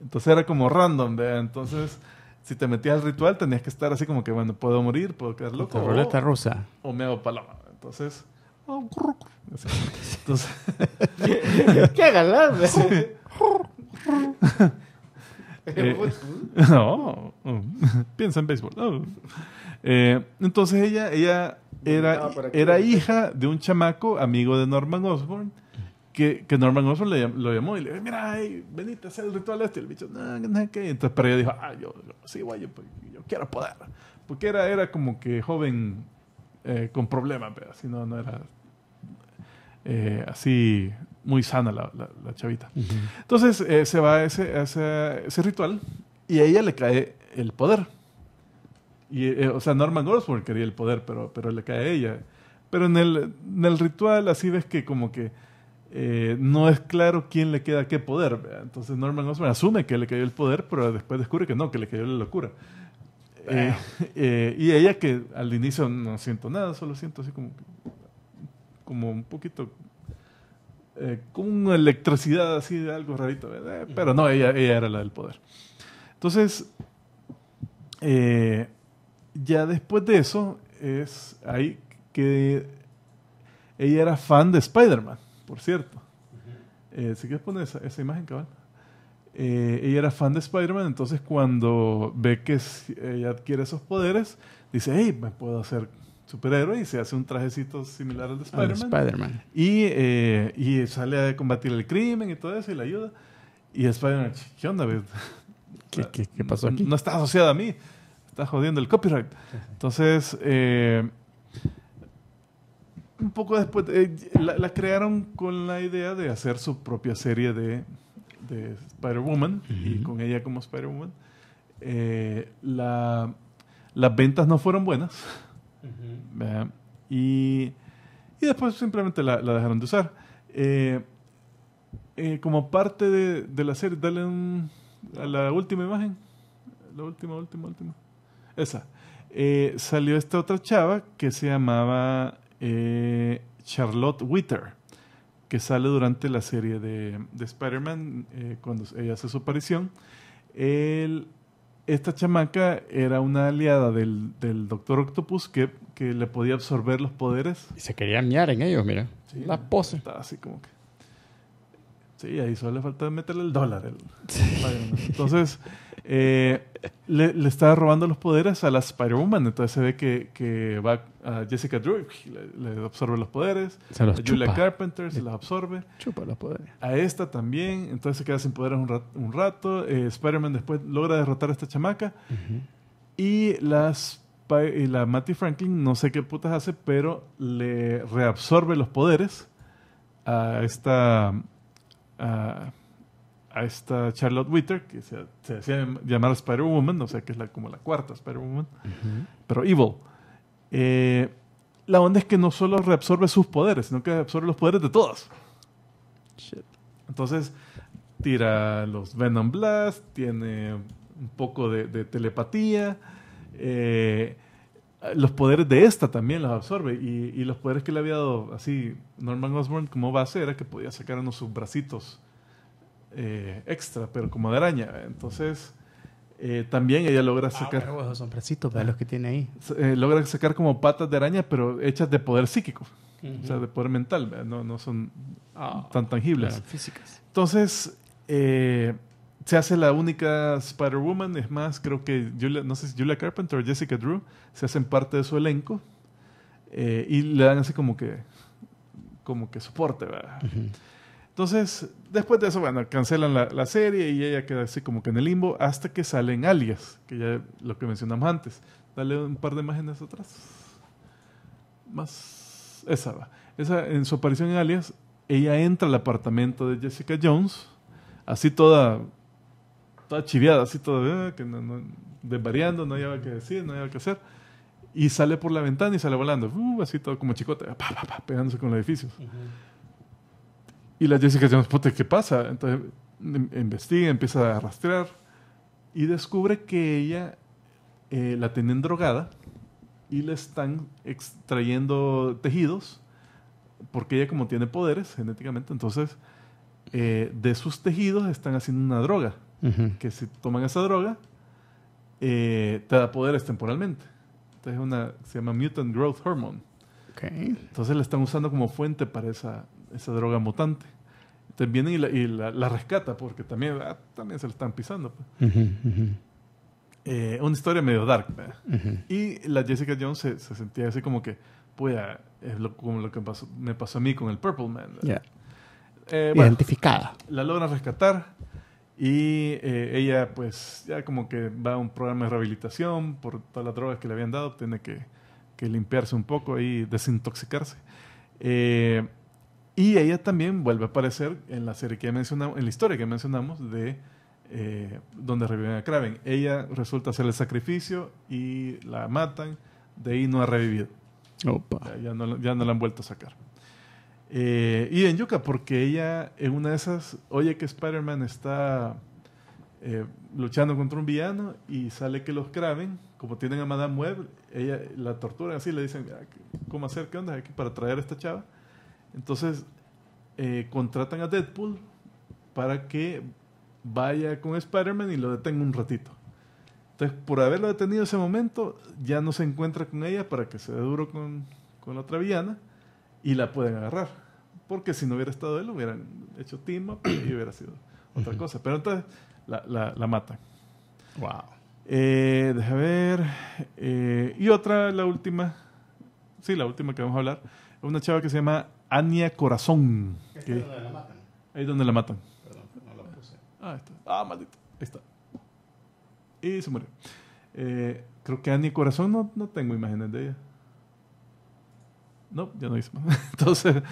Entonces era como random, Entonces, si te metías al ritual, tenías que estar así como que, bueno, puedo morir, puedo quedar loco. O, rusa. O me hago paloma. Entonces. Oh, Entonces. ¡Qué galán! Eh, pues, mm. no, mm. piensa en béisbol. Eh, entonces ella, ella era, ah, era hija de un chamaco amigo de Norman Osborn. Que, que Norman Osborn le, lo llamó y le dijo, mira, hey, venite a hacer el ritual este. el bicho, no, no, Entonces, pero ella dijo, ah, yo, sí, guay, pues, yo, quiero poder. Porque era, era como que joven eh, con problemas, pero así no, no era así muy sana la, chavita. Entonces eh, se va a ese, ese, ritual y a ella le cae el poder. Y, eh, o sea, Norman Osborn quería el poder, pero, pero le cae a ella. Pero en el, ritual así ves que como que eh, no es claro quién le queda qué poder. Entonces Norman Osborn asume que le cayó el poder, pero después descubre que no, que le cayó la locura. Ah. y ella que al inicio no siento nada, solo siento así como, como un poquito eh, con electricidad así de algo rarito, eh, pero no, ella, ella era la del poder. Entonces, eh, ya después de eso, es ahí que ella era fan de Spider-Man, por cierto. Eh, si ¿sí quieres poner esa, esa imagen, cabal. ella era fan de Spider-Man, entonces cuando ve que ella adquiere esos poderes, dice, hey, me puedo hacer superhéroe y se hace un trajecito similar al de Spider-Man. y, eh, y sale a combatir el crimen y todo eso y la ayuda. Y Spider-Man, ¿qué onda, ¿Qué, qué, qué pasó aquí? No, está asociada a mí. Está jodiendo el copyright. Entonces, eh, un poco después, eh, la, crearon con la idea de hacer su propia serie de, de Spider-Woman y con ella como Spider-Woman. las ventas no fueron buenas y, después simplemente la, dejaron de usar. Eh, eh, como parte de, la serie, dale a la última imagen. La última, última, última. Esa. Eh, salió esta otra chava que se llamaba Charlotte Witter, que sale durante la serie de, de Spider-Man cuando ella hace su aparición. El, esta chamaca era una aliada del, del Doctor Octopus que, que, le podía absorber los poderes. Y se quería miar en ellos, mira. la pose. Estaba así como que. Sí, ahí solo le falta meterle el dólar. Entonces. Eh, le, está robando los poderes a la Spider-Woman. Entonces se ve que, va a Jessica Drew, le, absorbe los poderes. a Julia Carpenter se los absorbe. Chupa los poderes. A esta también. Entonces se queda sin poderes un, rato. Eh, Spider-Man después logra derrotar a esta chamaca. Y las la Matty Franklin no sé qué putas hace, pero le reabsorbe los poderes a esta a, a esta Charlotte Witter, que se, decía llamar Spider-Woman, o sea que es como la cuarta Spider-Woman, pero evil. Eh, la onda es que no solo reabsorbe sus poderes, sino que absorbe los poderes de todas Shit. Entonces, tira los Venom Blast, tiene un poco de, telepatía. Eh, los poderes de esta también los absorbe. Y, los poderes que le había dado así Norman Osborn como base era que podía sacar unos sus bracitos eh, extra, pero como de araña. Entonces, eh, también ella logra ah, sacar. los que tiene ahí. Eh, logra sacar como patas de araña, pero hechas de poder psíquico. O sea, de poder mental, no, son ah, tan tangibles. físicas. Entonces, se hace la única Spider-Woman. Es más, creo que Julia, no sé si Julia Carpenter o Jessica Drew se hacen parte de su elenco. y le dan así como que como que soporte, ¿verdad? Entonces, después de eso, bueno, cancelan la, la, serie y ella queda así como que en el limbo hasta que salen alias, que ya lo que mencionamos antes. Dale un par de imágenes atrás. Más. Esa va. Esa, en su aparición en alias, ella entra al apartamento de Jessica Jones, así toda, toda chiviada, así toda, ah, que no, no, desvariando, no que decir, no nada que hacer. Y sale por la ventana y sale volando, uh, así todo como chicote, pegándose con los edificios. Y la Jessica Jones, ¿qué pasa? Entonces em, investiga, empieza a rastrear y descubre que ella eh, la tienen drogada y le están extrayendo tejidos porque ella como tiene poderes genéticamente, entonces eh, de sus tejidos están haciendo una droga. Que si toman esa droga, eh, te da poderes temporalmente. Entonces una, se llama Mutant Growth Hormone. Entonces la están usando como fuente para esa, esa droga mutante. Entonces vienen y la, rescata porque también, ah, también se la están pisando. Pues. Eh, una historia medio dark. Y la Jessica Jones se, sentía así como que, pues, es lo, como lo que pasó, me pasó a mí con el Purple Man. Eh, Identificada. La logran rescatar y eh, ella, pues, ya como que va a un programa de rehabilitación por todas las drogas que le habían dado, tiene que, que limpiarse un poco y desintoxicarse. Y ella también vuelve a aparecer en la serie que mencionamos, en la historia que mencionamos de eh, donde reviven a Kraven. Ella resulta hacer el sacrificio y la matan, de ahí no ha revivido. Ya, no, ya no la han vuelto a sacar. Eh, y en Yuka, porque ella en una de esas oye que Spider-Man está eh, luchando contra un villano y sale que los Kraven, como tienen a Madame Web, ella la tortura así, le dicen, ¿cómo hacer? ¿Qué onda para traer a esta chava? Entonces, eh, contratan a Deadpool para que vaya con Spider-Man y lo detenga un ratito. Entonces, por haberlo detenido ese momento, ya no se encuentra con ella para que se dé duro con, la otra villana y la pueden agarrar. Porque si no hubiera estado él, hubieran hecho team pues, up y hubiera sido otra cosa. Pero entonces la, la, matan. Wow. Eh, deja ver. Eh, y otra, la última. Sí, la última que vamos a hablar. Una chava que se llama Anya Corazón. Ahí es donde la matan. Ah, maldito. Ahí está. Y se murió. Eh, creo que Anya Corazón no, no tengo imágenes de ella. No, ya no hice más. Entonces,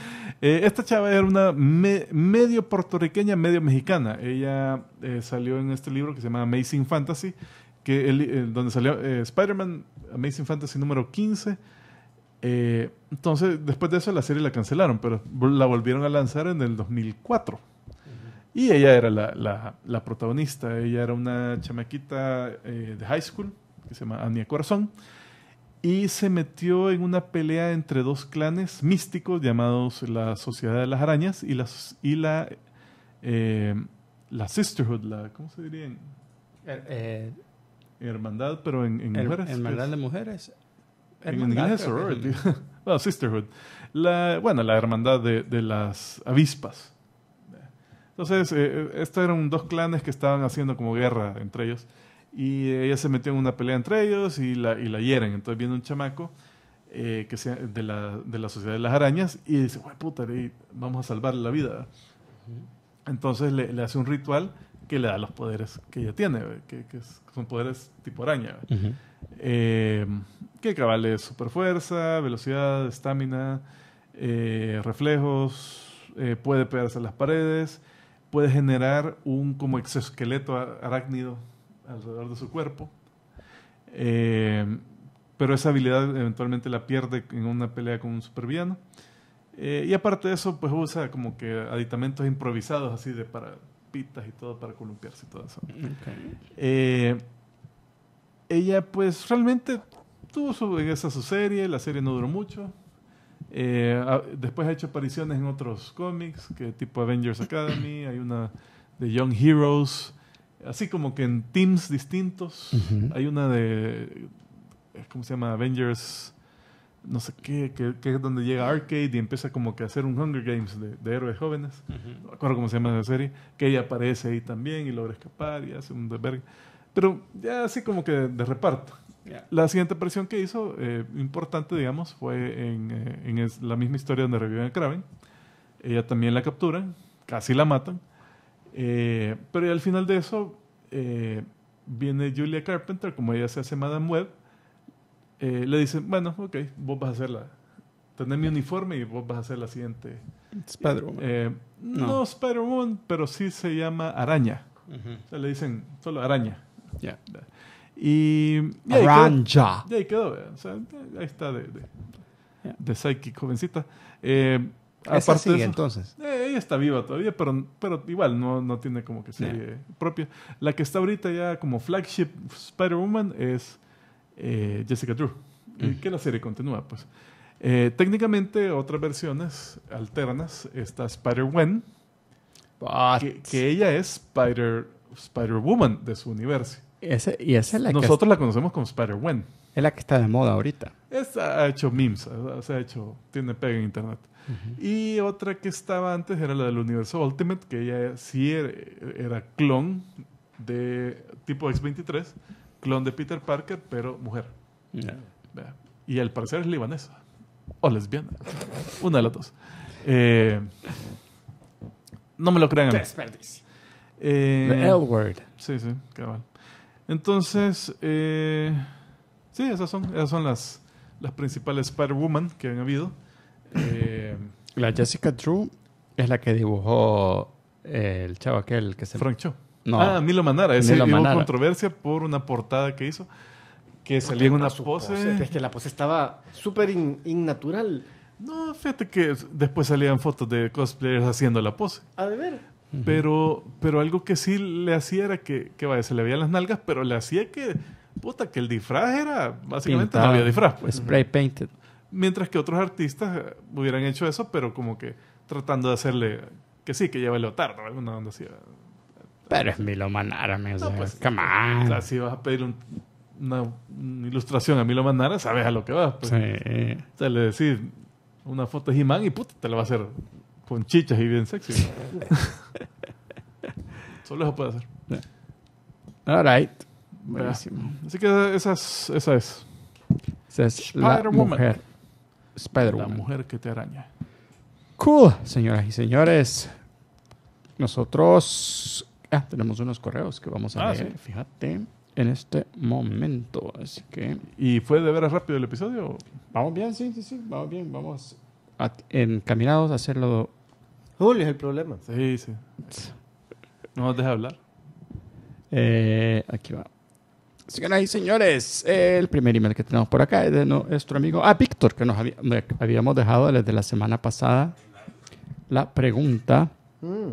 eh, esta chava era una medio puertorriqueña, medio mexicana. Ella eh, salió en este libro que se llama Amazing Fantasy, que donde salió Spider-Man Amazing Fantasy número 15. Eh, entonces, después de eso la serie la cancelaron, pero la volvieron a lanzar en el 2004. Y ella era la, protagonista, ella era una chamaquita eh, de high school, que se llama Ania Corazón, y se metió en una pelea entre dos clanes místicos llamados la Sociedad de las Arañas y, las, y la, eh, la Sisterhood, ¿cómo se diría? Hermandad, pero en mujeres. Hermandad de mujeres. bueno, sisterhood. La, bueno, la hermandad de, las avispas. Entonces, eh, eh, estos eran dos clanes que estaban haciendo como guerra entre ellos. Y ella se metió en una pelea entre ellos y la, y la hieren. Entonces viene un chamaco eh, que sea de, la, de la Sociedad de las Arañas y dice, güey, puta, vamos a salvarle la vida. Entonces le, hace un ritual que le da los poderes que ella tiene, que, son poderes tipo araña. eh, que cabal es super fuerza, velocidad, estamina, eh, reflejos, eh, puede pegarse a las paredes, puede generar un como exoesqueleto arácnido alrededor de su cuerpo. Eh, pero esa habilidad eventualmente la pierde en una pelea con un supervillano. y aparte de eso, pues usa como que aditamentos improvisados así de para pitas y todo para columpiarse y todo eso. ella pues realmente tuvo su, en esa su serie, la serie no duró mucho. Eh, después ha hecho apariciones en otros cómics, que tipo Avengers Academy, hay una de Young Heroes, así como que en teams distintos. Hay una de, ¿cómo se llama? Avengers, no sé qué, que, es donde llega Arcade y empieza como que a hacer un Hunger Games de, héroes jóvenes. No me acuerdo cómo se llama la serie, que ella aparece ahí también y logra escapar y hace un deber Pero ya así como que de reparto. La siguiente presión que hizo, eh, importante, digamos, fue en, eh, la misma historia donde reviven a Kraven. Ella también la captura casi la matan. Eh, pero al final de eso, viene Julia Carpenter, como ella se hace Madame Web. le dicen, bueno, ok, vos vas a hacerla. tener mi uniforme y vos vas a hacer la siguiente... Spider-Woman. no, Spider-Woman, pero sí se llama Araña. se le dicen solo Araña. ya. Y, ahí eh. ahí está de, de, jovencita. Eh, aparte entonces. Eh, ella está viva todavía, pero, pero igual no, tiene como que serie propia. La que está ahorita ya como flagship Spider-Woman es Jessica Drew, mm. que la serie continúa, pues. técnicamente, otras versiones alternas está Spider-Wen, que, ella es Spider-Woman de su universo y esa es la Nosotros la conocemos como Spider-Wen. Es la que está de moda ahorita. Esa ha hecho memes, se ha hecho, tiene pega en internet. Y otra que estaba antes era la del universo Ultimate, que ella sí era, clon de tipo X-23, clon de Peter Parker, pero mujer. Y al parecer es libanesa o lesbiana, una de las dos. Eh, no me lo crean. Desperdicio. Eh, The word. Sí, sí, cabal. Entonces, eh, sí, esas son, esas son las, las principales Spider-Woman que han habido. Eh, la Jessica Drew es la que dibujó eh, el chavo aquel que se... Frank Cho. No. Ah, Milo Manara. Ese Nilo Manara. controversia por una portada que hizo. Que salía en una pose. Es que la pose estaba súper innatural. No, fíjate que después salían fotos de cosplayers haciendo la pose. A ver pero, pero algo que sí le hacía era que, vaya, se le veían las nalgas, pero le hacía que, puta, que el disfraz era, básicamente no había disfraz. Pues. Spray painted. Mientras que otros artistas eh, hubieran hecho eso, pero como que tratando de hacerle que sí, que lleva el leotardo, alguna onda así. Eh, eh. Pero es Milo Manara, amigo. no, pues, Come on. O sea, si vas a pedir un, una, ilustración a Milo Manara, sabes a lo que vas. Pues. Sí. O le decís una foto de he y puta, te la va a hacer con chichas y bien sexy. Solo eso puede hacer. All right. Así que esa es, esa es. Spider la mujer que te araña. Cool, señoras y señores. Nosotros ah, tenemos unos correos que vamos a ah, leer, fíjate, en este momento. Así que. ¿Y fue de veras rápido el episodio? Vamos bien, sí, sí, sí, vamos bien. Vamos encaminados a hacerlo. Julio es el problema. Sí, sí. No nos deja hablar. Eh, aquí va. Señoras ahí, señores, el primer email que tenemos por acá es de nuestro amigo, ah, Víctor, que nos habíamos dejado desde la semana pasada la pregunta. Mm.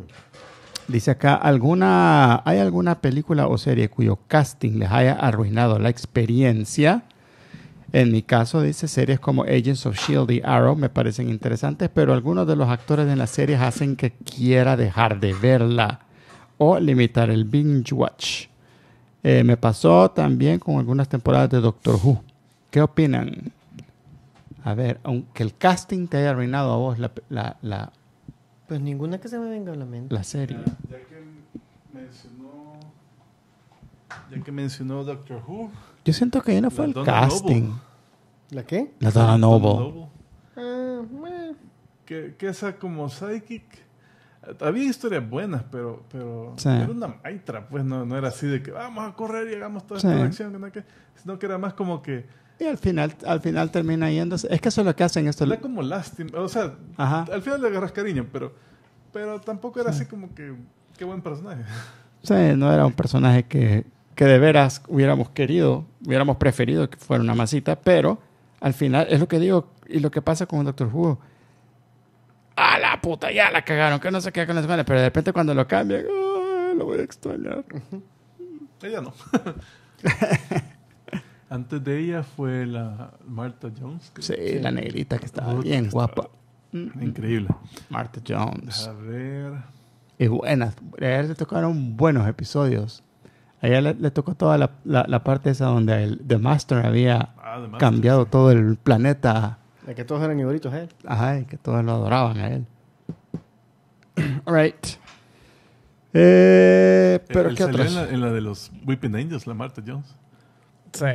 Dice acá, ¿alguna, ¿hay alguna película o serie cuyo casting les haya arruinado la experiencia? En mi caso, dice, series como Agents of Shield y Arrow me parecen interesantes, pero algunos de los actores en las series hacen que quiera dejar de verla o limitar el binge watch. Eh, me pasó también con algunas temporadas de Doctor Who. ¿Qué opinan? A ver, aunque el casting te haya arruinado a vos la... la, pues ninguna que se me venga a la mente. La serie. ya que mencionó... Ya que mencionó Doctor Who yo siento que ahí no fue el casting. ¿La qué? La Donna Noble. Ah, que, que esa como psychic. Había historias buenas, pero, pero era una maitra, pues no, no, era así de que vamos a correr y hagamos toda esta sino que era más como que y al final, al final termina yéndose. Es que eso es lo que hacen esto Era como lástima. O sea, al final le agarras cariño, pero, pero tampoco era así como que. Qué buen personaje. Sí, no era un personaje que, que de veras hubiéramos querido, hubiéramos preferido que fuera una masita, pero al final es lo que digo y lo que pasa con el Doctor hugo A la puta, ya la cagaron, que no se queda con las manos, pero de repente cuando lo cambian, ah, lo voy a extrañar. Ella no. Antes de ella fue la Marta Jones. Sí, la negrita que estaba bien guapa. Mm-hmm. increíble. Marta Jones. A ver. Y buenas. A le tocaron buenos episodios. Allá le, le tocó toda la, la, parte esa donde el The Master había ah, cambiado todo el planeta. De que todos eran igualitos a él. Ajá, y que todos lo adoraban a él. All right. Eh, pero ¿qué salió en la, en la, de los Weeping Angels, la Martha Jones. Sí.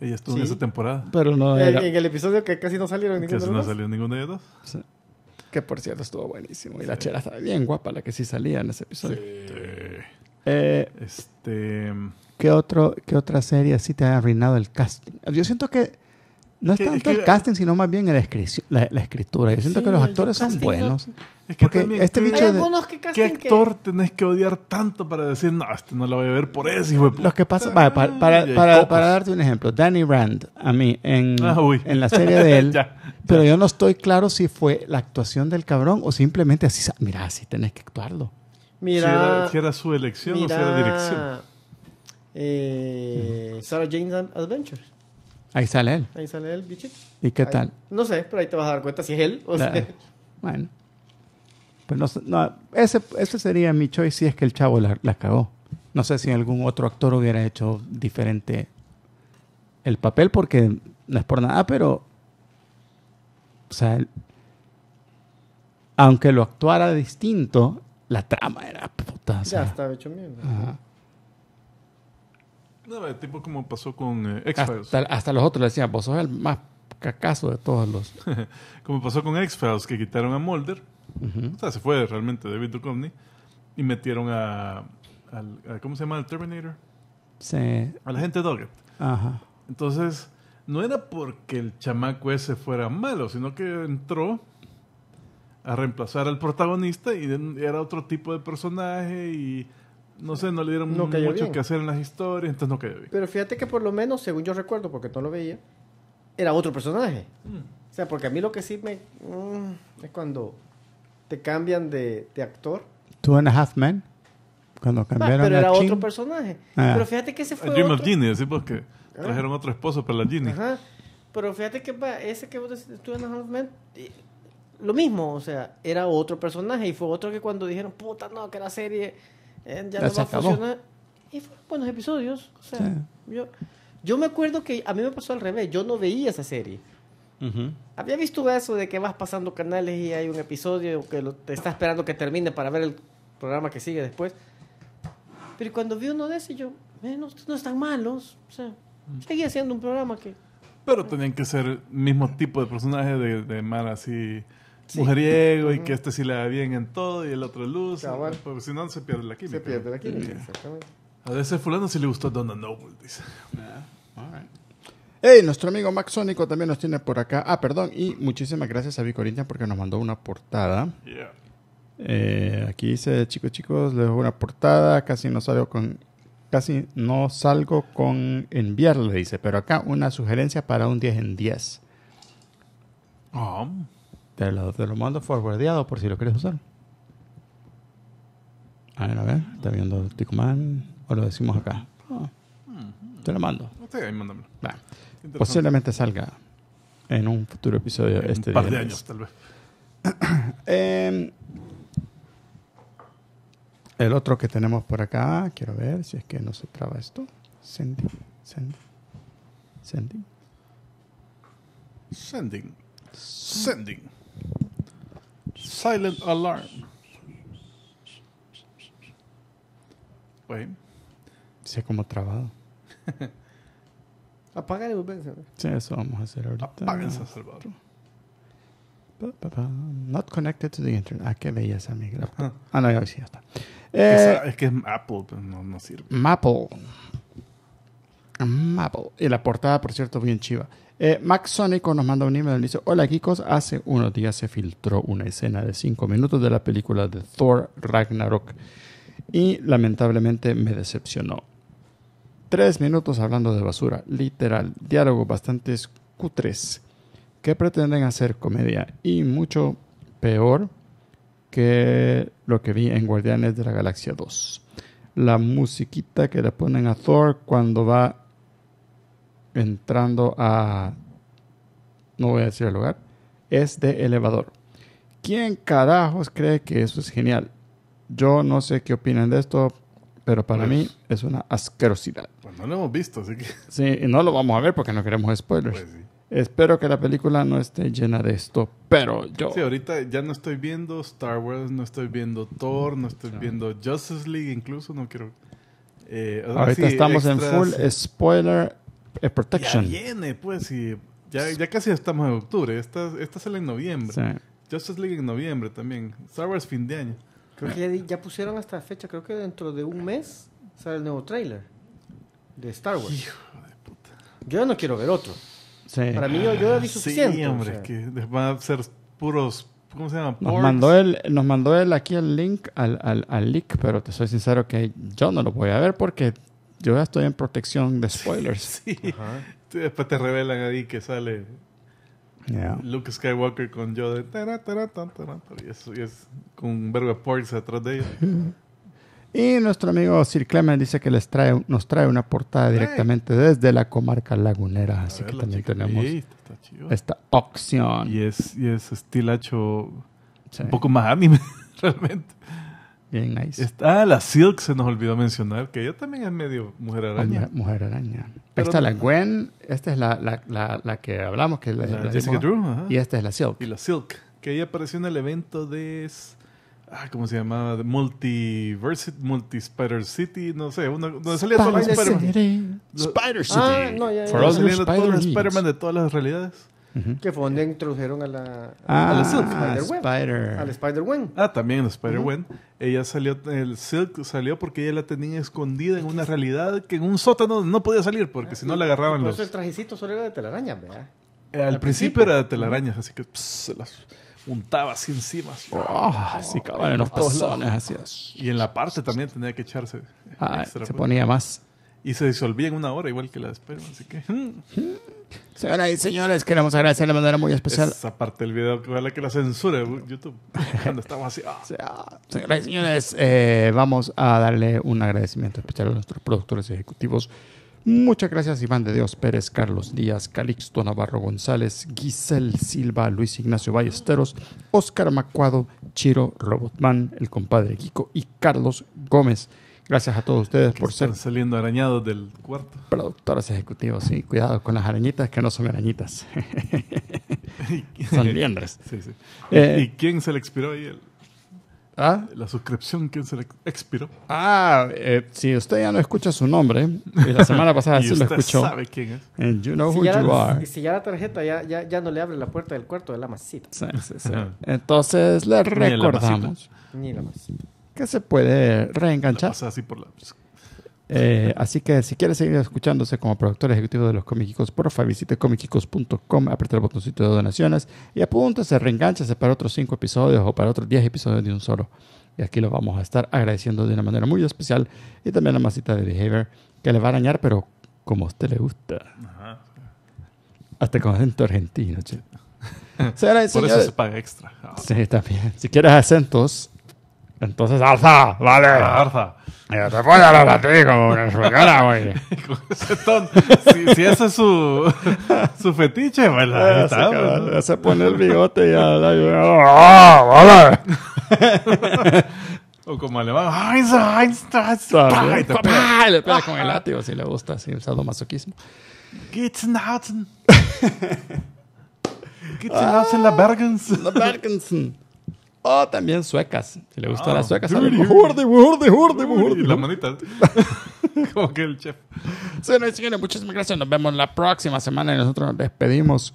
Ella estuvo en esa temporada. Pero no En el episodio que casi no salieron ninguno Casi de no dos? salió ninguno de ellos. Sí. Que por cierto estuvo buenísimo. Y la chera estaba bien guapa, la que sí salía en ese episodio. Sí. Eh, este. ¿qué, otro, ¿Qué otra serie así te ha arruinado el casting? Yo siento que no es tanto el casting, sino más bien la, la, escritura. Yo siento que los actores son buenos. Es este bicho ¿Qué actor tenés que odiar tanto para decir, no, este no lo voy a ver por eso, que pasa, para, para, para, darte un ejemplo, Danny Rand, a mí, en, ah, en la serie de él, pero yo no estoy claro si fue la actuación del cabrón o simplemente así, mira, así tenés que actuarlo. Mira, si era, su elección o si era dirección. Eh, Sarah Jane's Adventures. Ahí sale él. Ahí sale él, bicho. ¿Y qué tal? No sé, pero ahí te vas a dar cuenta si es él o Bueno. Pues no, no, ese, ese sería mi choice si es que el chavo la cagó. No sé si algún otro actor hubiera hecho diferente el papel, porque no es por nada, pero. O sea, aunque lo actuara distinto, la trama era puta. ya estaba hecho mierda. Ajá. No, tipo como pasó con eh, X-Files. Hasta, los otros le decían, vos sos el más cacazo de todos los. como pasó con X-Files, que quitaron a Mulder. O sea, se fue realmente David Duchovny. Y metieron a, ¿Cómo se llama? El Terminator. Sí. A la gente Doggett. Ajá. Entonces, no era porque el chamaco ese fuera malo, sino que entró a reemplazar al protagonista y era otro tipo de personaje y no sé, no le dieron mucho que hacer en las historias, entonces no cayó bien. Pero fíjate que por lo menos, según yo recuerdo, porque no lo veía, era otro personaje. Mm. O sea, porque a mí lo que sí me... Mm, es cuando te cambian de, actor. Two and a Half Men. Cuando ah, cambiaron pero era otro personaje. Ah. Pero fíjate que ese fue a Dream of Genie, sí, porque ah. trajeron otro esposo para la Ginny. Ajá. Pero fíjate que ese que vos decís, Two and a Half Men, lo mismo, o sea, era otro personaje y fue otro que cuando dijeron, puta, no, que la serie eh, ya, no va a funcionar. Y fueron buenos episodios. O sea, yo, yo me acuerdo que a mí me pasó al revés, yo no veía esa serie. Había visto eso de que vas pasando canales y hay un episodio que lo, te está esperando que termine para ver el programa que sigue después. Pero cuando vi uno de esos, yo, menos eh, no, están malos. O sea, mm. seguía siendo un programa que. Pero tenían que ser mismo tipo de personaje de, de y así mujeriego y que este sí le da bien en todo y el otro luz. Pues, si no, se pierde la química. Se pierde la química, exactamente. A veces fulano sí le gustó Donna Noble, dice. Ah, hey, nuestro amigo Maxónico también nos tiene por acá. Ah, perdón. Y muchísimas gracias a Vicorintia porque nos mandó una portada. Eh, aquí dice, chicos, chicos, le dejo una portada. Casi no salgo con... Casi no salgo con enviarle, dice. Pero acá una sugerencia para un 10 en 10. Te lo, mando forwardeado por si lo quieres usar. A ver, a ver, está viendo Ticumán o lo decimos acá. Ah. Te lo mando. posiblemente salga en un futuro episodio este un par de años, tal vez. Em, el otro que tenemos por acá, quiero ver si es que no se traba esto. Sending, sending, sending. Sending. Sending. Silent Alarm. se Sí, como trabado. Apaga y vuelve Sí, eso vamos a hacer ahorita. Apáguense, Salvador. Not connected to the internet. Ah, qué belleza, esa laptop. Ah, no, ya sí, ya está. es, que eh, es Apple, pero no, sirve. Maple. Maple. Y la portada, por cierto, bien chiva. Eh, Max Sonico nos manda un email y dice, hola chicos, hace unos días se filtró una escena de 5 minutos de la película de Thor Ragnarok y lamentablemente me decepcionó. Tres minutos hablando de basura, literal, diálogo bastante cutres que pretenden hacer comedia y mucho peor que lo que vi en Guardianes de la Galaxia 2. La musiquita que le ponen a Thor cuando va entrando a, no voy a decir el lugar, es de elevador. ¿Quién carajos cree que eso es genial? Yo no sé qué opinan de esto, pero para pues, mí es una asquerosidad. Pues no lo hemos visto, así Sí, no lo vamos a ver porque no queremos spoilers. Pues Espero que la película no esté llena de esto, pero yo... Sí, ahorita ya no estoy viendo Star Wars, no estoy viendo Thor, no estoy viendo Justice League, incluso no quiero... Eh, ahorita estamos en full spoiler Protection. Ya viene, pues, y ya, ya casi estamos en octubre. Esta, esta sale en noviembre. Sí. Justice League en noviembre también. Star Wars fin de año. Creo que ya, pusieron hasta fecha. Creo que dentro de un mes sale el nuevo tráiler de Star Wars. Hijo Yo no quiero ver otro. Para mí yo, ya vi suficiente. Sí, hombre, que van a ser puros ¿Cómo se llama? Nos mandó, él nos mandó él aquí el link al, al, al leak, pero te soy sincero que yo no lo voy a ver porque yo ya estoy en protección de spoilers. Sí. Después te revelan ahí que sale Luke Skywalker con yo de y, eso, y es con un verbo de atrás de ellos y nuestro amigo Sir Clement dice que les trae, nos trae una portada directamente desde la comarca lagunera. así que también tenemos esta opción. Y es, y es estilacho un poco más anime, realmente. Bien nice. Está ah, la Silk, se nos olvidó mencionar, que ella también es medio mujer araña. Mujer, araña. Esta es la Gwen, esta es la, la, la, la que hablamos, que es la, Jessica Drew. Y esta es la Silk. Y la Silk, que ella apareció en el evento de... Ah, ¿Cómo se llamaba? Multiverse Multi Spider City, no sé, uno, donde salía Spider todo Spider-Man. Spider ah, City. Ah, no, ya, ya. For Spider-Man de todas las realidades que fue donde introdujeron a la, ah, Spider al Spider Gwen. Ah, también la Spider Gwen. Ella salió, el Silk salió porque ella la tenía escondida en una realidad que en un sótano no podía salir porque ah, si no la agarraban los. el trajecito solo era de telaraña, ¿verdad? Eh, al, principio, era de telarañas, así que se las untaba así encima. Así, ah, en los Y en la parte también tenía que echarse. se pues. ponía más y se disolvía en una hora, igual que la esperma. Así que. Señoras y señores, queremos agradecer de manera muy especial. Esa parte del video, que vale que la censure YouTube. Cuando estamos así. señoras y señores, eh, vamos a darle un agradecimiento especial a nuestros productores ejecutivos. Muchas gracias, Iván de Dios Pérez, Carlos Díaz, Calixto Navarro González, Giselle Silva, Luis Ignacio Ballesteros, Oscar Macuado, Chiro Robotman, el compadre Kiko y Carlos Gómez. Gracias a todos ustedes por están ser. saliendo arañados del cuarto. Productores ejecutivos, sí. Cuidado con las arañitas que no son arañitas. son eh, ¿Y quién se le expiró ahí? El, ¿Ah? La suscripción, ¿quién se le expiró? Ah, eh, si usted ya no escucha su nombre, la semana pasada sí lo escuchó. sabe si ya la, tarjeta ya, no le abre la puerta del cuarto de la masita. Entonces le recordamos. Ni la masita que se puede reenganchar. Así, por la... Pues, eh, así que si quieres seguir escuchándose como productor ejecutivo de los por favor visite comiquicos.com, aprieta el botoncito de donaciones y apúntese, reenganchase para otros cinco episodios o para otros diez episodios de un solo. Y aquí lo vamos a estar agradeciendo de una manera muy especial y también la masita de Behavior que le va a arañar, pero como a usted le gusta. Ajá. Hasta con acento argentino, che. Por eso se paga extra. Sí, también. Si quieres acentos, entonces, alza, vale. Ah, alza. Ya te a hablar a ti como cara, güey. si, si ese es su, su fetiche, ¿verdad? Pues, está, pues, se, pone el bigote y ya. ¡Ah, vale! o como alemán, ¡Ay, papá! Y le pega con el látigo si le gusta, así, el sadomasoquismo. ¡Gitzenhausen! ¡Gitzenhausen, la Bergensen! ¡La Bergensen! Oh, también suecas. Si le gustan ah, las suecas, De mejor, de mejor, de mejor, de mejor. las Como que el chef. Señores, señores, muchísimas gracias. Nos vemos la próxima semana y nosotros nos despedimos,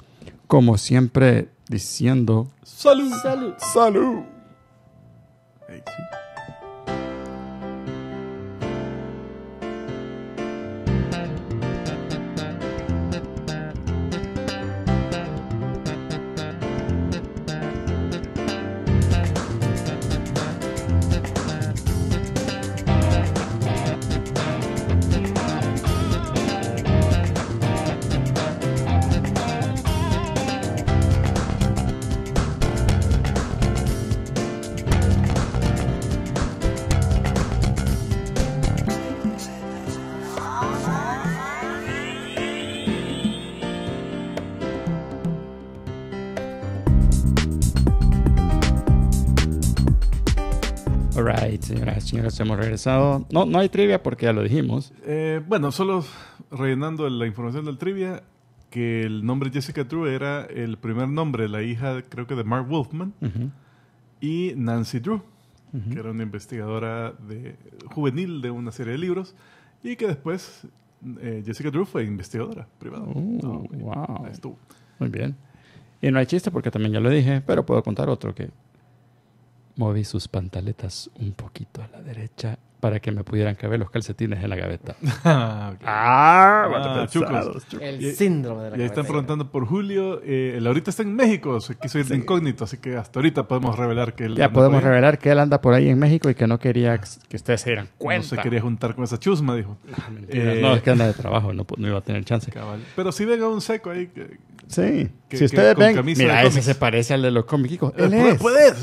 como siempre, diciendo... ¡Salud! ¡Salud! ¡Salud! Señores, hemos regresado. No, no hay trivia porque ya lo dijimos. Eh, bueno, solo rellenando la información del trivia, que el nombre Jessica Drew era el primer nombre de la hija, creo que de Mark Wolfman, y Nancy Drew, que era una investigadora de, juvenil de una serie de libros, y que después eh, Jessica Drew fue investigadora privada. Oh, ah, wow. Muy bien. Y no hay chiste porque también ya lo dije, pero puedo contar otro que moví sus pantaletas un poquito a la derecha para que me pudieran caber los calcetines en la gaveta. ah, ah El síndrome de la y gaveta. están preguntando por Julio. Eh, ahorita está en México, se quiso ir de incógnito, así que hasta ahorita podemos revelar que él. Ya podemos revelar que él anda por ahí en México y que no quería que ustedes se dieran cuenta. No se quería juntar con esa chusma, dijo. Ah, no, eh, es que anda de trabajo, no, iba a tener chance. Pero si venga un seco ahí. sí, si ustedes ven. Mira, ese se parece al de los cómicos. Eh, él es. Puede,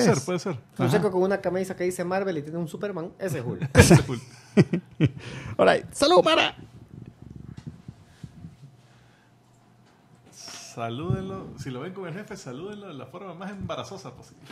ser, puede ser. Un seco con una camisa que dice Marvel y tiene un Superman. Sehul. Sehul. Salud, para. Salúdenlo. Si lo ven con el jefe, salúdenlo de la forma más embarazosa posible.